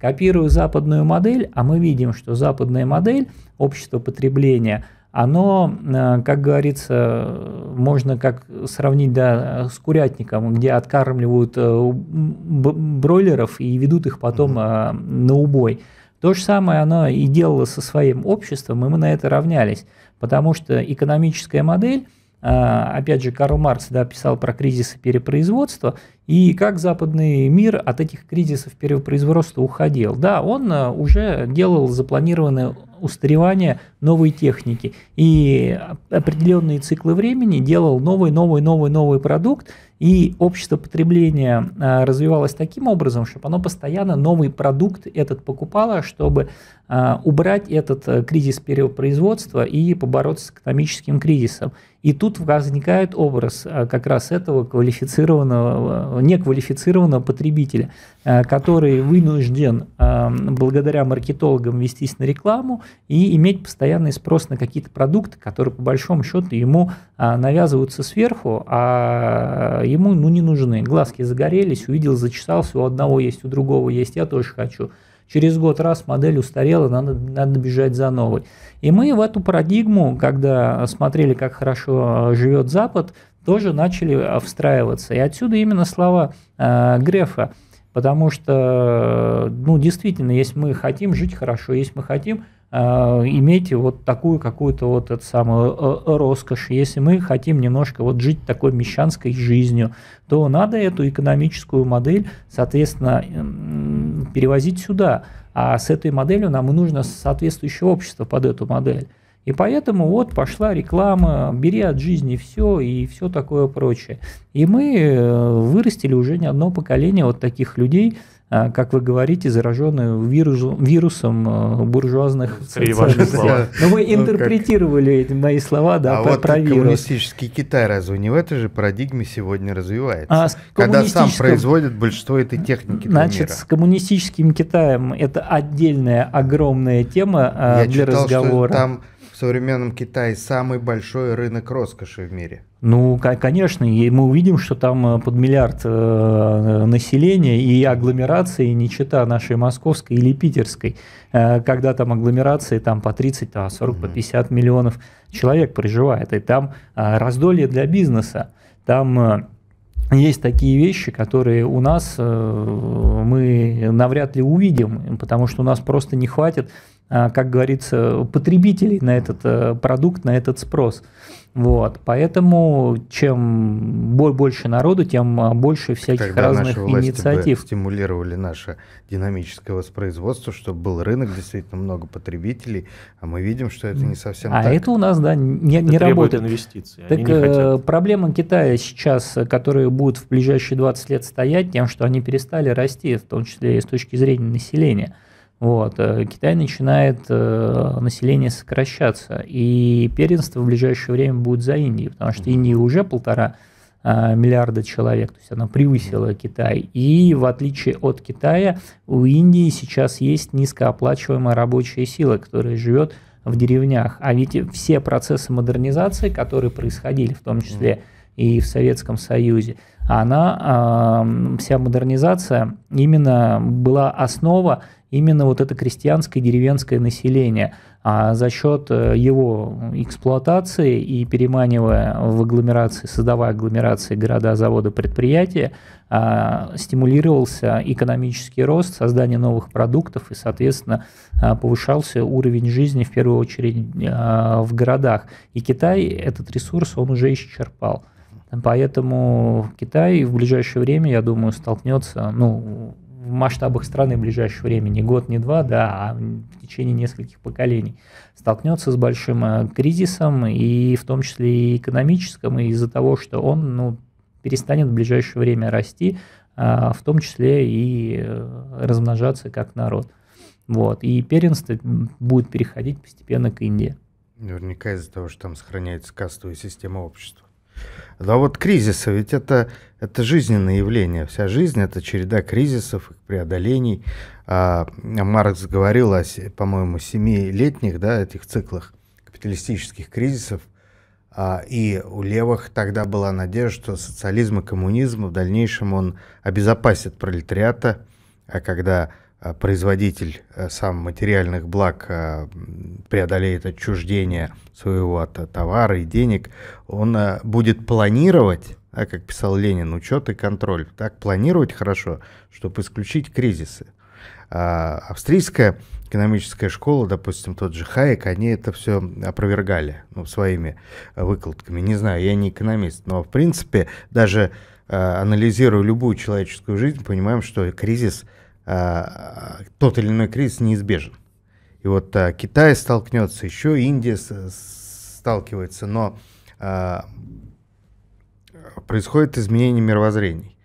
S2: Копирую западную модель, а мы видим, что западная модель общества потребления, оно, э, как говорится, можно как сравнить да, с курятником, где откармливают э, бройлеров и ведут их потом на убой. То же самое оно и делало со своим обществом, и мы на это равнялись, потому что экономическая модель – а, опять же, Карл Маркс да, писал про кризисы перепроизводства и как западный мир от этих кризисов перепроизводства уходил. Да, он э, уже делал запланированное устаревание новой техники и определенные циклы времени делал новый, новый, новый, новый продукт, и общество потребления э, развивалось таким образом, чтобы оно постоянно новый продукт этот покупало, чтобы э, убрать этот кризис перепроизводства и побороться с экономическим кризисом. И тут возникает образ э, как раз этого квалифицированного, э, неквалифицированного потребителя, э, который вынужден благодаря маркетологам вестись на рекламу и иметь постоянный спрос на какие-то продукты, которые по большому счету ему навязываются сверху, а ему ну, не нужны. Глазки загорелись, увидел, зачесался, у одного есть, у другого есть, я тоже хочу – Через год раз модель устарела, надо, надо бежать за новой. И мы в эту парадигму, когда смотрели, как хорошо э, живет Запад, тоже начали э, встраиваться. И отсюда именно слова э, Грефа. Потому что, э, ну, действительно, если мы хотим жить хорошо, если мы хотим Э, иметь вот такую какую-то вот эту самую э, э, роскошь. Если мы хотим немножко вот жить такой мещанской жизнью, то надо эту экономическую модель, соответственно, перевозить сюда. А с этой моделью нам нужно соответствующее общество под эту модель. И поэтому вот пошла реклама, бери от жизни все и все такое прочее. И мы вырастили уже не одно поколение вот таких людей, а, как вы говорите, зараженную вирусу, вирусом а, буржуазных социалистов. Но ну, вы ну, интерпретировали эти мои слова, да, а про, вот про вирус.
S1: коммунистический Китай разве не в этой же парадигме сегодня развивается? А, когда сам производит большинство этой техники Значит, с
S2: коммунистическим Китаем это отдельная огромная тема для разговора. Я читал, Что там
S1: в современном Китае самый большой рынок роскоши в мире.
S2: Ну, конечно, и мы увидим, что там э, под миллиард э, э, населения и агломерации не чита нашей московской или питерской, когда там агломерации там по 30, там, 40, по 50 миллионов человек проживает, и там раздолье для бизнеса, там есть такие вещи, которые у нас мы навряд ли увидим, потому что у нас просто не хватит а, как говорится, потребителей на этот э, продукт, на этот спрос. Вот, поэтому чем больше народу, тем а, больше всяких Когда разных наши инициатив.
S1: Бы стимулировали наше динамическое воспроизводство, чтобы был рынок, действительно много потребителей, а мы видим, что это не совсем. А так. это у нас да не, это не работает. Инвестиции, так не э,
S2: проблема Китая сейчас, которые будут в ближайшие 20 лет стоять, тем, что они перестали расти, в том числе и с точки зрения населения. Вот. Э, Китай начинает э, население сокращаться, и первенство в ближайшее время будет за Индией, потому что Индия уже полтора э, миллиарда человек, то есть она превысила Китай. И в отличие от Китая, у Индии сейчас есть низкооплачиваемая рабочая сила, которая живет в деревнях. А ведь все процессы модернизации, которые происходили, в том числе и в Советском Союзе, она, э, вся модернизация именно была основа именно вот это крестьянское деревенское население. А за счет э, его эксплуатации и переманивая в агломерации, создавая агломерации города, заводы предприятия, а, стимулировался экономический рост, создание новых продуктов и, соответственно, а, повышался уровень жизни в первую очередь э, в городах. И Китай этот ресурс он уже исчерпал. Поэтому Китай в ближайшее время, я думаю, столкнется, ну, в масштабах страны в ближайшее время, не год, не два, да, а в течение нескольких поколений, столкнется с большим э, кризисом, и в том числе и экономическим, и из-за того, что он ну, перестанет в ближайшее время расти, э, в том числе и э, размножаться как народ. Вот. И первенство будет переходить постепенно к Индии.
S1: Наверняка из-за того, что там сохраняется кастовая система общества.
S2: Да вот кризисы, ведь это,
S1: это жизненное явление. Вся жизнь — это череда кризисов, их преодолений. А, а Маркс говорил о, по-моему, семилетних да, этих циклах капиталистических кризисов. А, и у левых тогда была надежда, что социализм и коммунизм в дальнейшем он обезопасит пролетариата. А когда Э, производитель э, сам материальных благ э, преодолеет отчуждение своего от товара и денег, он будет планировать, а как писал Ленин, учет и контроль, так планировать хорошо, чтобы исключить кризисы. А австрийская экономическая школа, допустим, тот же Хайек, они это все опровергали ну, своими выкладками. Не знаю, я не экономист, но в принципе даже анализируя любую человеческую жизнь, понимаем, что кризис – Э, тот или иной кризис неизбежен. И вот э, Китай столкнется, еще Индия сталкивается, но э, происходит изменение мировоззрений.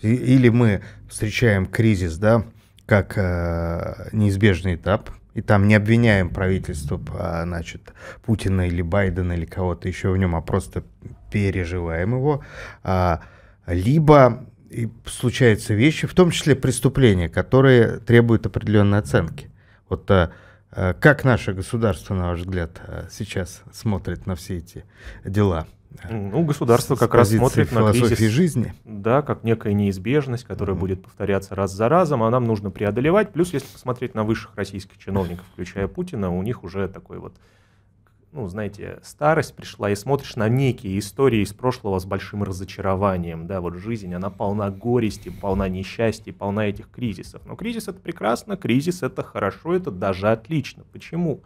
S1: Или мы встречаем кризис, да, как э, неизбежный этап, и там не обвиняем правительство, а, значит, Путина или Байдена или кого-то еще в нем, а просто переживаем его. А, либо и случаются вещи, в том числе преступления, которые требуют определенной оценки. Вот э, э, как наше государство, на ваш взгляд, э, сейчас
S3: смотрит на все эти дела? Ну, государство с, как с раз смотрит на кризис жизни. Да, как некая неизбежность, которая mm-hmm. будет повторяться раз за разом, а нам нужно преодолевать. Плюс, если посмотреть на высших российских чиновников, включая Путина, у них уже такой вот ну, знаете, старость пришла, и смотришь на некие истории из прошлого с большим разочарованием, да, вот жизнь, она полна горести, полна несчастья, полна этих кризисов. Но кризис это прекрасно, кризис это хорошо, это даже отлично. Почему?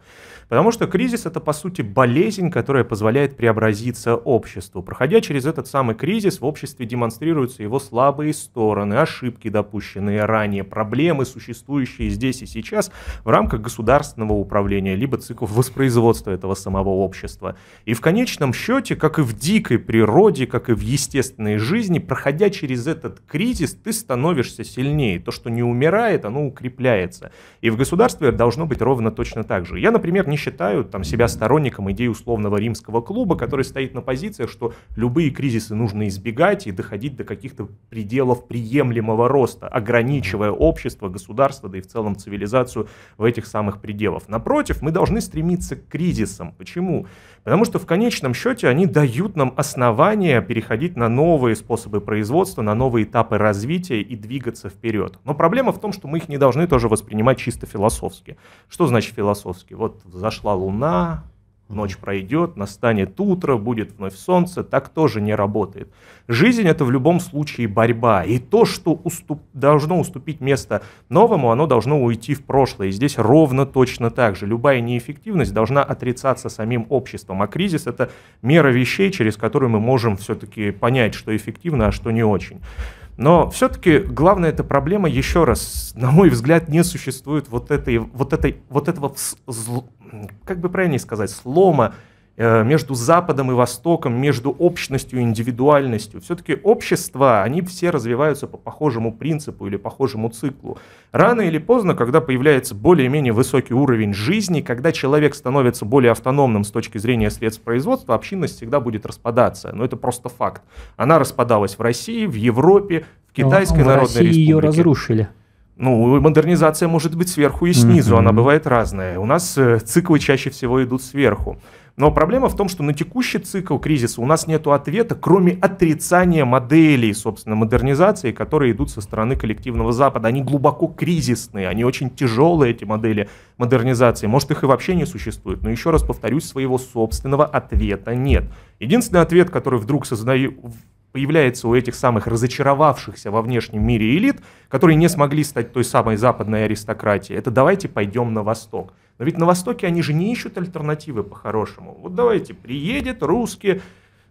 S3: Потому что кризис это, по сути, болезнь, которая позволяет преобразиться обществу. Проходя через этот самый кризис, в обществе демонстрируются его слабые стороны, ошибки, допущенные ранее, проблемы, существующие здесь и сейчас в рамках государственного управления, либо циклов воспроизводства этого самого самого общества. И в конечном счете, как и в дикой природе, как и в естественной жизни, проходя через этот кризис, ты становишься сильнее. То, что не умирает, оно укрепляется. И в государстве должно быть ровно точно так же. Я, например, не считаю там, себя сторонником идеи условного римского клуба, который стоит на позициях, что любые кризисы нужно избегать и доходить до каких-то пределов приемлемого роста, ограничивая общество, государство, да и в целом цивилизацию в этих самых пределах. Напротив, мы должны стремиться к кризисам. Почему? Потому что в конечном счете они дают нам основания переходить на новые способы производства, на новые этапы развития и двигаться вперед. Но проблема в том, что мы их не должны тоже воспринимать чисто философски. Что значит философски? Вот зашла Луна, Ночь пройдет, настанет утро, будет вновь солнце. Так тоже не работает. Жизнь – это в любом случае борьба. И то, что уступ... должно уступить место новому, оно должно уйти в прошлое. И здесь ровно точно так же. Любая неэффективность должна отрицаться самим обществом. А кризис – это мера вещей, через которую мы можем все-таки понять, что эффективно, а что не очень. Но все-таки главная эта проблема, еще раз, на мой взгляд, не существует вот, этой, вот, этой, вот этого, как бы правильнее сказать, слома Э, между Западом и Востоком, между общностью и индивидуальностью. Все-таки общества, они все развиваются по похожему принципу или похожему циклу. Рано или поздно, когда появляется более-менее высокий уровень жизни, когда человек становится более автономным с точки зрения средств производства, общинность всегда будет распадаться. Но это просто факт. Она распадалась в России, в Европе, в ну, Китайской Но в России Республике. ее
S2: разрушили.
S3: Ну, модернизация может быть сверху и снизу, mm-hmm. она бывает разная. У нас э, циклы чаще всего идут сверху. Но проблема в том, что на текущий цикл кризиса у нас нет ответа, кроме отрицания моделей, собственно, модернизации, которые идут со стороны коллективного Запада. Они глубоко кризисные, они очень тяжелые, эти модели модернизации. Может, их и вообще не существует. Но еще раз повторюсь, своего собственного ответа нет. Единственный ответ, который вдруг создаю, появляется у этих самых разочаровавшихся во внешнем мире элит, которые не смогли стать той самой западной аристократией, это давайте пойдем на восток. Но ведь на Востоке они же не ищут альтернативы по-хорошему. Вот давайте, приедет русский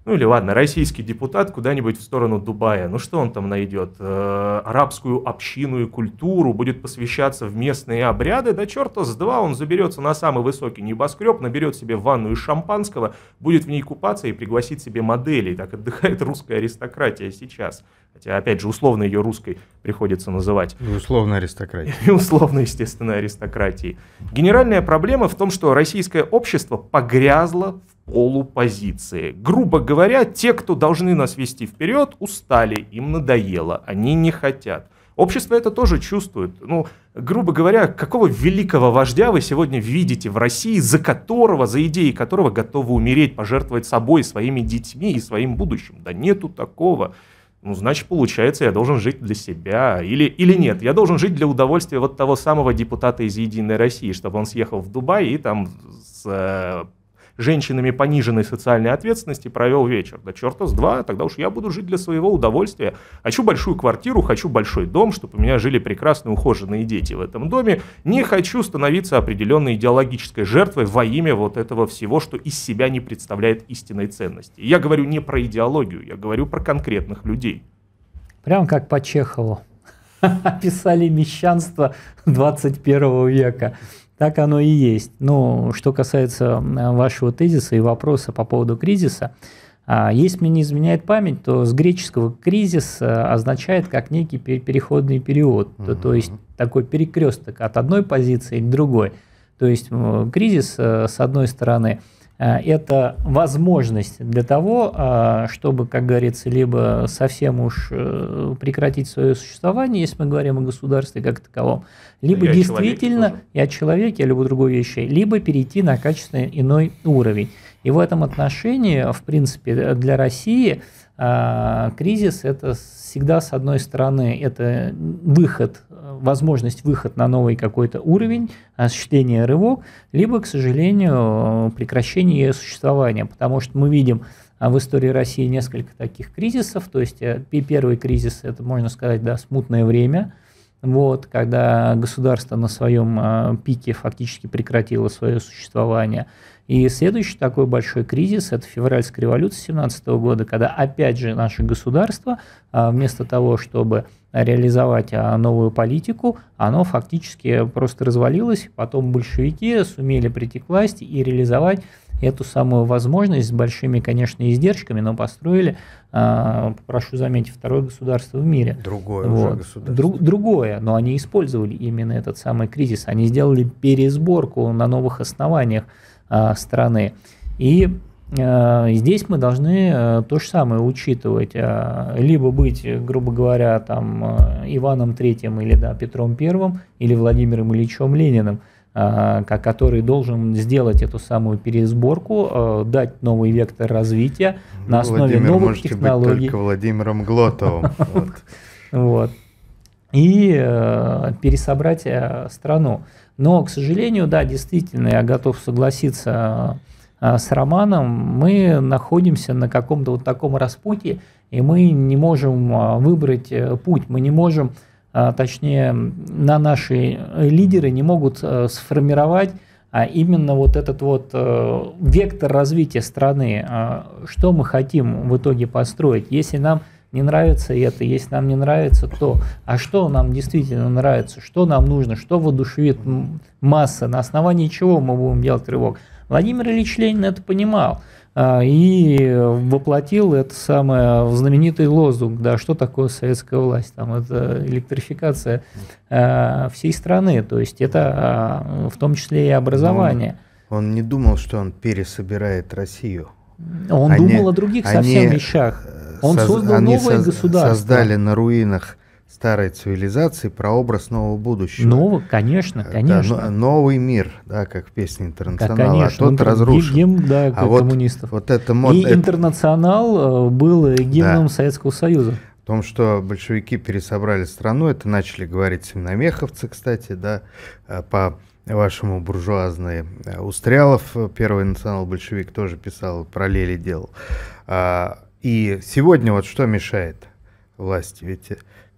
S3: ну или ладно, российский депутат куда-нибудь в сторону Дубая. Ну что он там найдет? Э, арабскую общину и культуру будет посвящаться в местные обряды? Да черта с два, он заберется на самый высокий небоскреб, наберет себе ванну из шампанского, будет в ней купаться и пригласит себе моделей. Так отдыхает русская аристократия сейчас. Хотя, опять же, условно ее русской приходится называть. И ну, условно аристократии. И условно, естественно, аристократии. Генеральная проблема в том, что российское общество погрязло в полупозиции. Грубо говоря, те, кто должны нас вести вперед, устали, им надоело, они не хотят. Общество это тоже чувствует. Ну, грубо говоря, какого великого вождя вы сегодня видите в России, за которого, за идеей которого готовы умереть, пожертвовать собой, своими детьми и своим будущим? Да нету такого. Ну, значит, получается, я должен жить для себя. Или, или нет, я должен жить для удовольствия вот того самого депутата из «Единой России», чтобы он съехал в Дубай и там с э, женщинами пониженной социальной ответственности провел вечер. Да черта с два, тогда уж я буду жить для своего удовольствия. Хочу большую квартиру, хочу большой дом, чтобы у меня жили прекрасные ухоженные дети в этом доме. Не хочу становиться определенной идеологической жертвой во имя вот этого всего, что из себя не представляет истинной ценности. Я говорю не про идеологию, я говорю про конкретных людей.
S2: Прям как по Чехову. Описали мещанство 21 века. Так оно и есть. Но что касается э, вашего тезиса и вопроса по поводу кризиса, а, если мне не изменяет память, то с греческого кризис э, означает как некий переходный период, угу. то есть такой перекресток от одной позиции к другой. То есть кризис, э, с одной стороны, Э, это возможность для того, э, чтобы, как говорится, либо совсем уж э, прекратить свое существование, если мы говорим о государстве как таковом, либо и действительно я человек, я любую другую вещь, либо перейти на качественно иной уровень. И в этом отношении, в принципе, для России кризис – это всегда, с одной стороны, это выход возможность выход на новый какой-то уровень, осуществление рывок, либо, к сожалению, прекращение ее существования, потому что мы видим а, в истории России несколько таких кризисов, то есть э, первый кризис, это, можно сказать, да, смутное время, вот, когда государство на своем а, пике фактически прекратило свое существование – и следующий такой большой кризис – это февральская революция 17 года, когда опять же наше государство а, вместо того, чтобы реализовать а, новую политику, оно фактически просто развалилось. Потом большевики сумели прийти к власти и реализовать эту самую возможность с большими, конечно, издержками, но построили, а, прошу заметить, второе государство в мире. Другое вот. уже государство. Друг, другое, но они использовали именно этот самый кризис. Они сделали пересборку на новых основаниях а, страны. И а, Здесь мы должны а, то же самое учитывать, либо быть, грубо говоря, там Иваном Третьим или да, Петром Первым, или Владимиром Ильичем Лениным, который должен сделать эту самую пересборку, дать новый вектор развития на ну, основе Владимир, новых можете технологий. Быть
S1: только Владимиром Глотовым.
S2: Вот. И э, пересобрать э, страну. Но, к сожалению, да, действительно, я готов согласиться а, с Романом, мы находимся на каком-то вот таком распутье, и мы не можем а, выбрать э, путь, мы не можем, а, точнее, на наши лидеры не могут э, сформировать именно вот этот вот э, вектор развития страны, что мы хотим в итоге построить. Если нам не нравится это, если нам не нравится то, а что нам действительно нравится, что нам нужно, что воодушевит масса, на основании чего мы будем делать рывок. Владимир Ильич Ленин это понимал а, и воплотил это самое знаменитый лозунг, да, что такое советская власть, там это электрификация а, всей страны, то есть это а, в том числе и образование.
S1: он, он не думал, что он пересобирает Россию. Он они, думал о других совсем они, вещах. Он соз... создал они новое соз... государство. создали на руинах старой цивилизации прообраз нового будущего. Нового, конечно, э, конечно. Да, новый мир, да, как в песне «Интернационал», как, а тот интер... разрушен. Гимн, да, а вот, коммунистов. Вот это мод... И «Интернационал» э, был э, гимном да. Советского Союза. В том, что большевики пересобрали страну, это начали говорить семномеховцы, кстати, да, по вашему буржуазные. Устрялов, первый национал-большевик, тоже писал, параллели делал. А и сегодня вот что мешает власти? Ведь,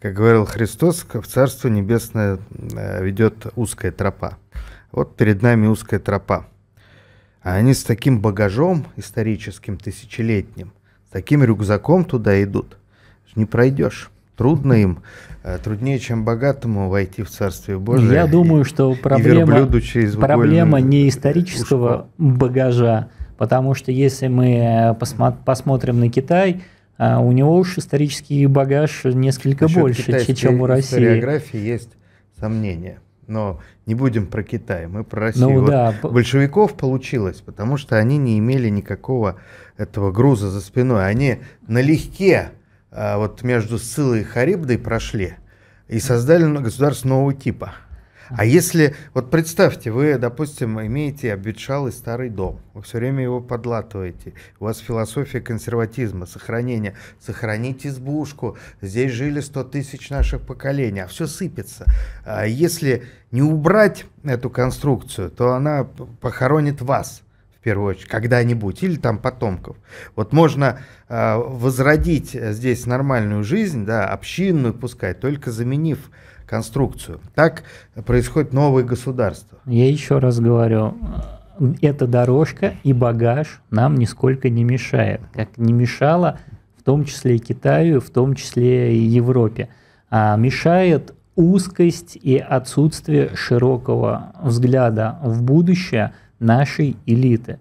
S1: как говорил Христос, в Царство Небесное э, ведет узкая тропа. Вот перед нами узкая тропа. А они с таким багажом историческим, тысячелетним, с таким рюкзаком туда идут. Не пройдешь. Трудно им, э, труднее, чем богатому войти в Царствие Божие. Я думаю, что проблема, проблема
S2: не исторического ушко. багажа, Потому что если мы э, посмотрим на Китай, э, у него уж исторический багаж несколько Насчет больше, чем у России. В историографии
S1: есть сомнения. Но не будем про Китай, мы про Россию. Ну, вот да. Большевиков получилось, потому что они не имели никакого этого груза за спиной. Они налегке э, вот между Сцилой и Харибдой прошли и создали государство нового типа – а если, вот представьте, вы, допустим, имеете обветшалый старый дом, вы все время его подлатываете, у вас философия консерватизма, сохранения, сохранить избушку, здесь жили 100 тысяч наших поколений, а все сыпется. А если не убрать эту конструкцию, то она похоронит вас – в первую очередь, когда-нибудь, или там потомков. Вот можно а, возродить здесь нормальную жизнь, да, общинную пускай, только заменив конструкцию. Так происходит новое государство.
S2: Я еще раз говорю, эта дорожка и багаж нам нисколько не мешает, как не мешало в том числе и Китаю, в том числе и Европе. А мешает узкость и отсутствие широкого взгляда в будущее нашей элиты.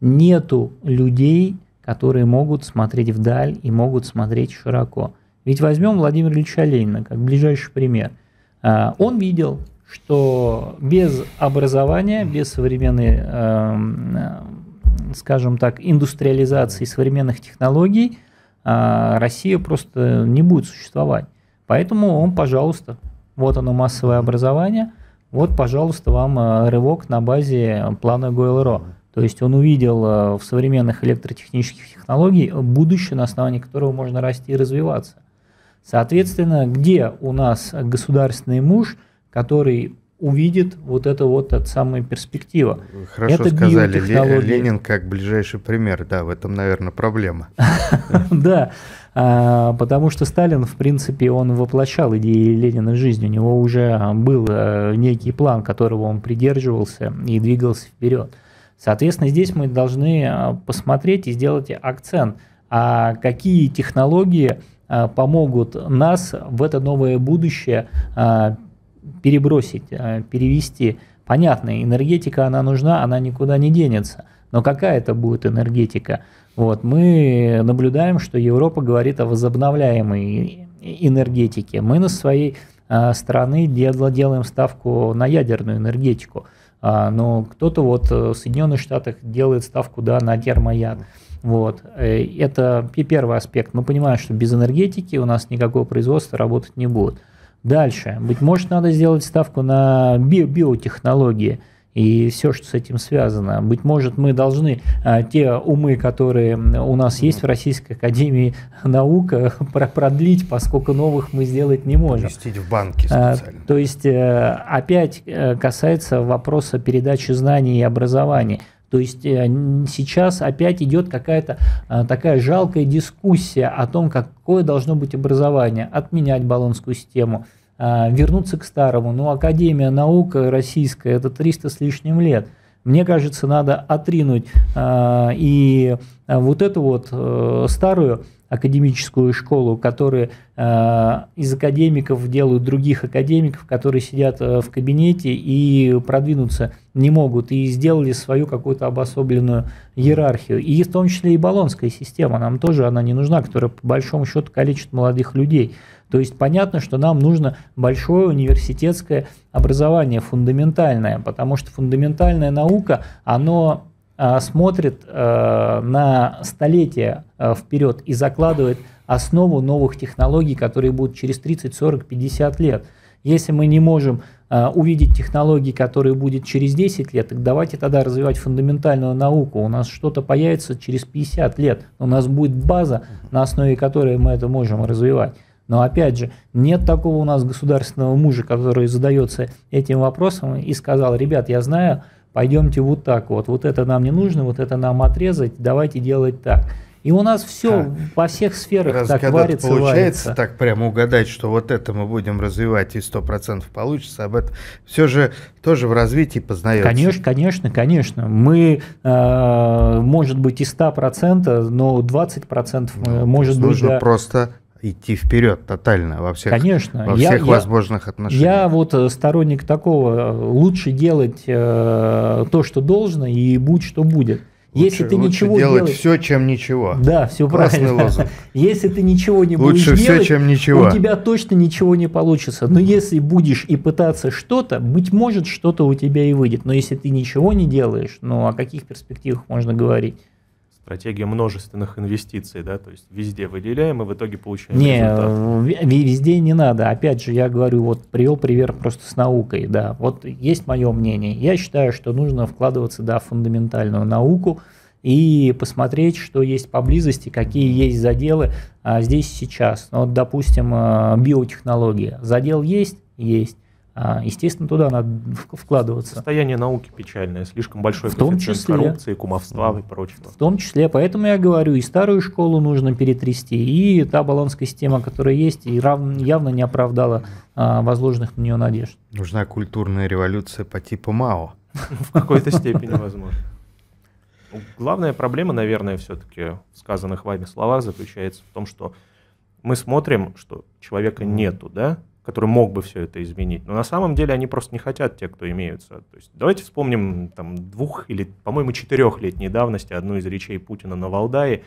S2: Нету людей, которые могут смотреть вдаль и могут смотреть широко. Ведь возьмем Владимира Ильича Ленина как ближайший пример – а, он видел, что без образования, без современной, эм, э, скажем так, индустриализации современных технологий а, Россия просто не будет существовать. Поэтому он, пожалуйста, вот оно массовое образование, вот, пожалуйста, вам э, рывок на базе плана ГОЛРО. То есть он увидел э, в современных электротехнических технологий будущее, на основании которого можно расти и развиваться. Соответственно, где у нас государственный муж, который увидит вот это вот от самой перспектива. Хорошо это сказали, Ленин
S1: как ближайший пример, да, в этом, наверное, проблема.
S2: Да, а, потому что Сталин, в принципе, он воплощал идеи Ленина в жизнь, у него уже а, был а, некий план, которого он придерживался и двигался вперед. Соответственно, здесь мы должны посмотреть и сделать акцент, а какие технологии Э, помогут нас в это новое будущее э, перебросить, э, перевести. Понятно, энергетика, она нужна, она никуда не денется. Но какая это будет энергетика? Вот, мы наблюдаем, что Европа говорит о возобновляемой энергетике. Мы на своей страны делаем ставку на ядерную энергетику. А, но кто-то вот в Соединенных Штатах делает ставку да, на термояд. Вот. Э, это первый аспект. Мы понимаем, что без энергетики у нас никакого производства работать не будет. Дальше. Быть может, надо сделать ставку на био биотехнологии и все, что с этим связано. Быть может, мы должны а, те умы, которые у нас есть в Российской Академии наук, э, продлить, поскольку новых мы сделать не можем. Поместить в банки а, специально. то есть, э, опять касается вопроса передачи знаний и образования. То есть э, сейчас опять идет какая-то а, такая жалкая дискуссия о том, какое должно быть образование, отменять баллонскую систему, а, вернуться к старому. Но ну, Академия наук российская – это 300 с лишним лет – мне кажется, надо отринуть э, и а, вот эту вот э, старую академическую школу, которые э, а, из академиков делают других академиков, которые сидят э, в кабинете и продвинуться не могут, и сделали свою какую-то обособленную иерархию. И в том числе и баллонская система, нам тоже она не нужна, которая по большому счету калечит молодых людей. То есть понятно, что нам нужно большое университетское образование, фундаментальное, потому что фундаментальная наука, она смотрит а, на столетия а, вперед и закладывает основу новых технологий, которые будут через 30, 40, 50 лет. Если мы не можем а, увидеть технологии, которые будут через 10 лет, так давайте тогда развивать фундаментальную науку. У нас что-то появится через 50 лет. У нас будет база, на основе которой мы это можем развивать. Но опять же, нет такого у нас государственного мужа, который задается этим вопросом и сказал, ребят, я знаю, пойдемте вот так вот, вот это нам не нужно, вот это нам отрезать, давайте делать так. И у нас все а, во всех сферах раз, так когда варится, получается
S1: варится. так прямо угадать, что вот это мы будем развивать и сто процентов получится, об этом все же тоже в развитии познается. Конечно,
S2: конечно, конечно. Мы, э, может быть, и 100%, но 20% э, ну, может быть... Нужно да,
S1: просто идти вперед тотально во всех, Конечно. Во всех я, возможных отношениях.
S2: Я вот э, сторонник такого, э, лучше делать э, то, что должно, и будь что будет. Лучше, Если ты лучше ничего делать делаешь, все, чем ничего. Да, все Классный правильно. Лозунг. Если ты ничего не лучше будешь все, делать, чем ничего. у тебя точно ничего не получится. Но если будешь и пытаться что-то, быть может, что-то у тебя и выйдет. Но если ты ничего не делаешь, ну о каких перспективах можно говорить?
S3: стратегия множественных инвестиций, да, то есть везде выделяем и в итоге получаем не,
S2: результат. везде не надо. Опять же, я говорю, вот привел пример просто с наукой, да. Вот есть мое мнение. Я считаю, что нужно вкладываться, да, в фундаментальную науку, и посмотреть, что есть поблизости, какие есть заделы а, здесь сейчас. Ну, вот, допустим, а, биотехнология. Задел есть? Есть. А, естественно, туда надо вкладываться.
S3: Состояние науки печальное, слишком большой в том числе, коррупции, кумовства и прочего.
S2: В том числе, поэтому я говорю, и старую школу нужно перетрясти, и та баллонская система, которая есть, и рав, явно не оправдала а, возложенных на нее надежд.
S1: Нужна культурная революция по типу
S3: МАО. В какой-то степени, возможно. Ну, главная проблема, наверное, все-таки в сказанных вами словах заключается в том, что мы смотрим, что человека нету, да, который мог бы все это изменить. Но на самом деле они просто не хотят те, кто имеются. То есть давайте вспомним там двух или, по-моему, четырехлетней давности одну из речей Путина на Валдае,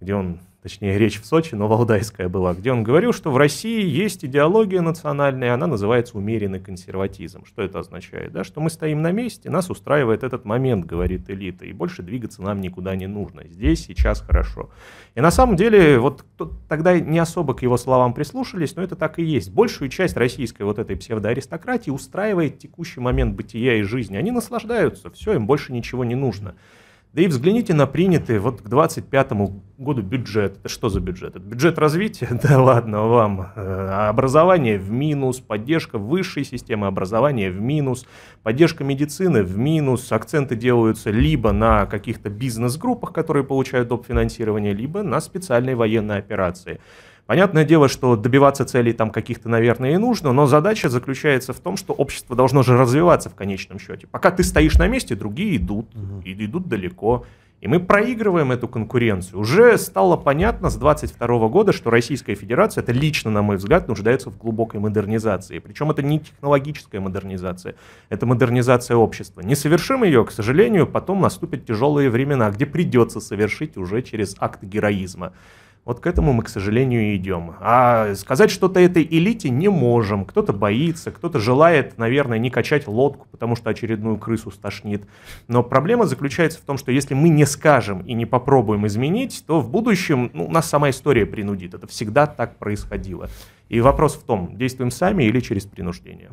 S3: где он точнее, речь в Сочи, но валдайская была, где он говорил, что в России есть идеология национальная, она называется умеренный консерватизм. Что это означает? Да, что мы стоим на месте, нас устраивает этот момент, говорит элита, и больше двигаться нам никуда не нужно. Здесь, сейчас хорошо. И на самом деле, вот тогда не особо к его словам прислушались, но это так и есть. Большую часть российской вот этой псевдоаристократии устраивает текущий момент бытия и жизни. Они наслаждаются, все, им больше ничего не нужно. Да и взгляните на принятый вот к 25 году бюджет. Это что за бюджет? Это бюджет развития? Да ладно вам. Э, образование в минус, поддержка высшей системы образования в минус, поддержка медицины в минус. Акценты делаются либо на каких-то бизнес-группах, которые получают доп. финансирование, либо на специальные военные операции. Понятное дело, что добиваться целей там каких-то, наверное, и нужно, но задача заключается в том, что общество должно же развиваться в конечном счете. Пока ты стоишь на месте, другие идут, и идут далеко. И мы проигрываем эту конкуренцию. Уже стало понятно с 22 года, что Российская Федерация, это лично, на мой взгляд, нуждается в глубокой модернизации. Причем это не технологическая модернизация, это модернизация общества. Не совершим ее, к сожалению, потом наступят тяжелые времена, где придется совершить уже через акт героизма. Вот к этому мы, к сожалению, идем. А сказать что-то этой элите не можем. Кто-то боится, кто-то желает, наверное, не качать лодку, потому что очередную крысу стошнит. Но проблема заключается в том, что если мы не скажем и не попробуем изменить, то в будущем ну, нас сама история принудит. Это всегда так происходило. И вопрос в том, действуем сами или через принуждение.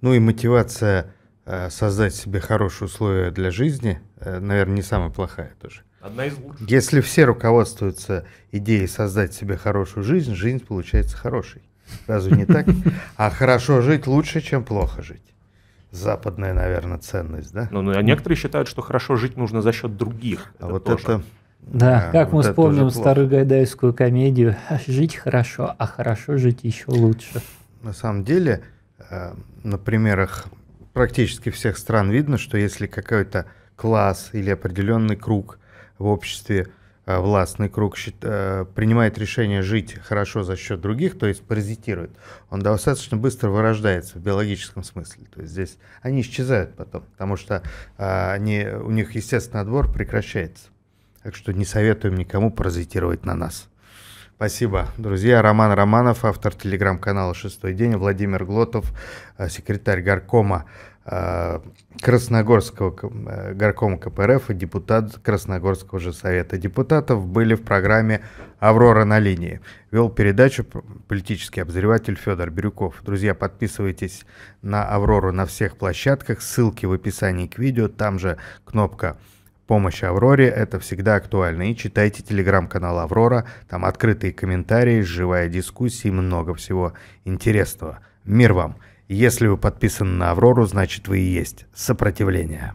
S1: Ну и мотивация э, создать себе хорошие условия для жизни, э, наверное, не самая плохая тоже.
S3: Одна из лучших.
S1: Если все руководствуются идеей создать себе хорошую жизнь, жизнь получается хорошей.
S3: Разве не так? А
S1: хорошо жить лучше, чем плохо жить. Западная,
S3: наверное, ценность, да? Ну, ну, а некоторые считают, что хорошо жить нужно за счет других. А это а вот тоже. это...
S2: Да, а, как вот мы вспомним старую гайдайскую комедию «А «Жить хорошо, а хорошо жить еще лучше».
S1: На самом деле, э, на примерах практически всех стран видно, что если какой-то класс или определенный круг в обществе э, властный круг э, принимает решение жить хорошо за счет других, то есть паразитирует, он достаточно быстро вырождается в биологическом смысле. То есть здесь они исчезают потом, потому что э, они, у них естественный отбор прекращается. Так что не советуем никому паразитировать на нас. Спасибо, друзья. Роман Романов, автор телеграм-канала «Шестой день», Владимир Глотов, секретарь горкома Красногорского э, горкома КПРФ и депутат Красногорского же совета депутатов были в программе «Аврора на линии». Вел передачу политический обозреватель Федор Бирюков. Друзья, подписывайтесь на «Аврору» на всех площадках, ссылки в описании к видео, там же кнопка Помощь Авроре – это всегда актуально. И читайте телеграм-канал Аврора, там открытые комментарии, живая дискуссия и много всего интересного. Мир вам! Если вы подписаны на Аврору, значит вы и есть сопротивление.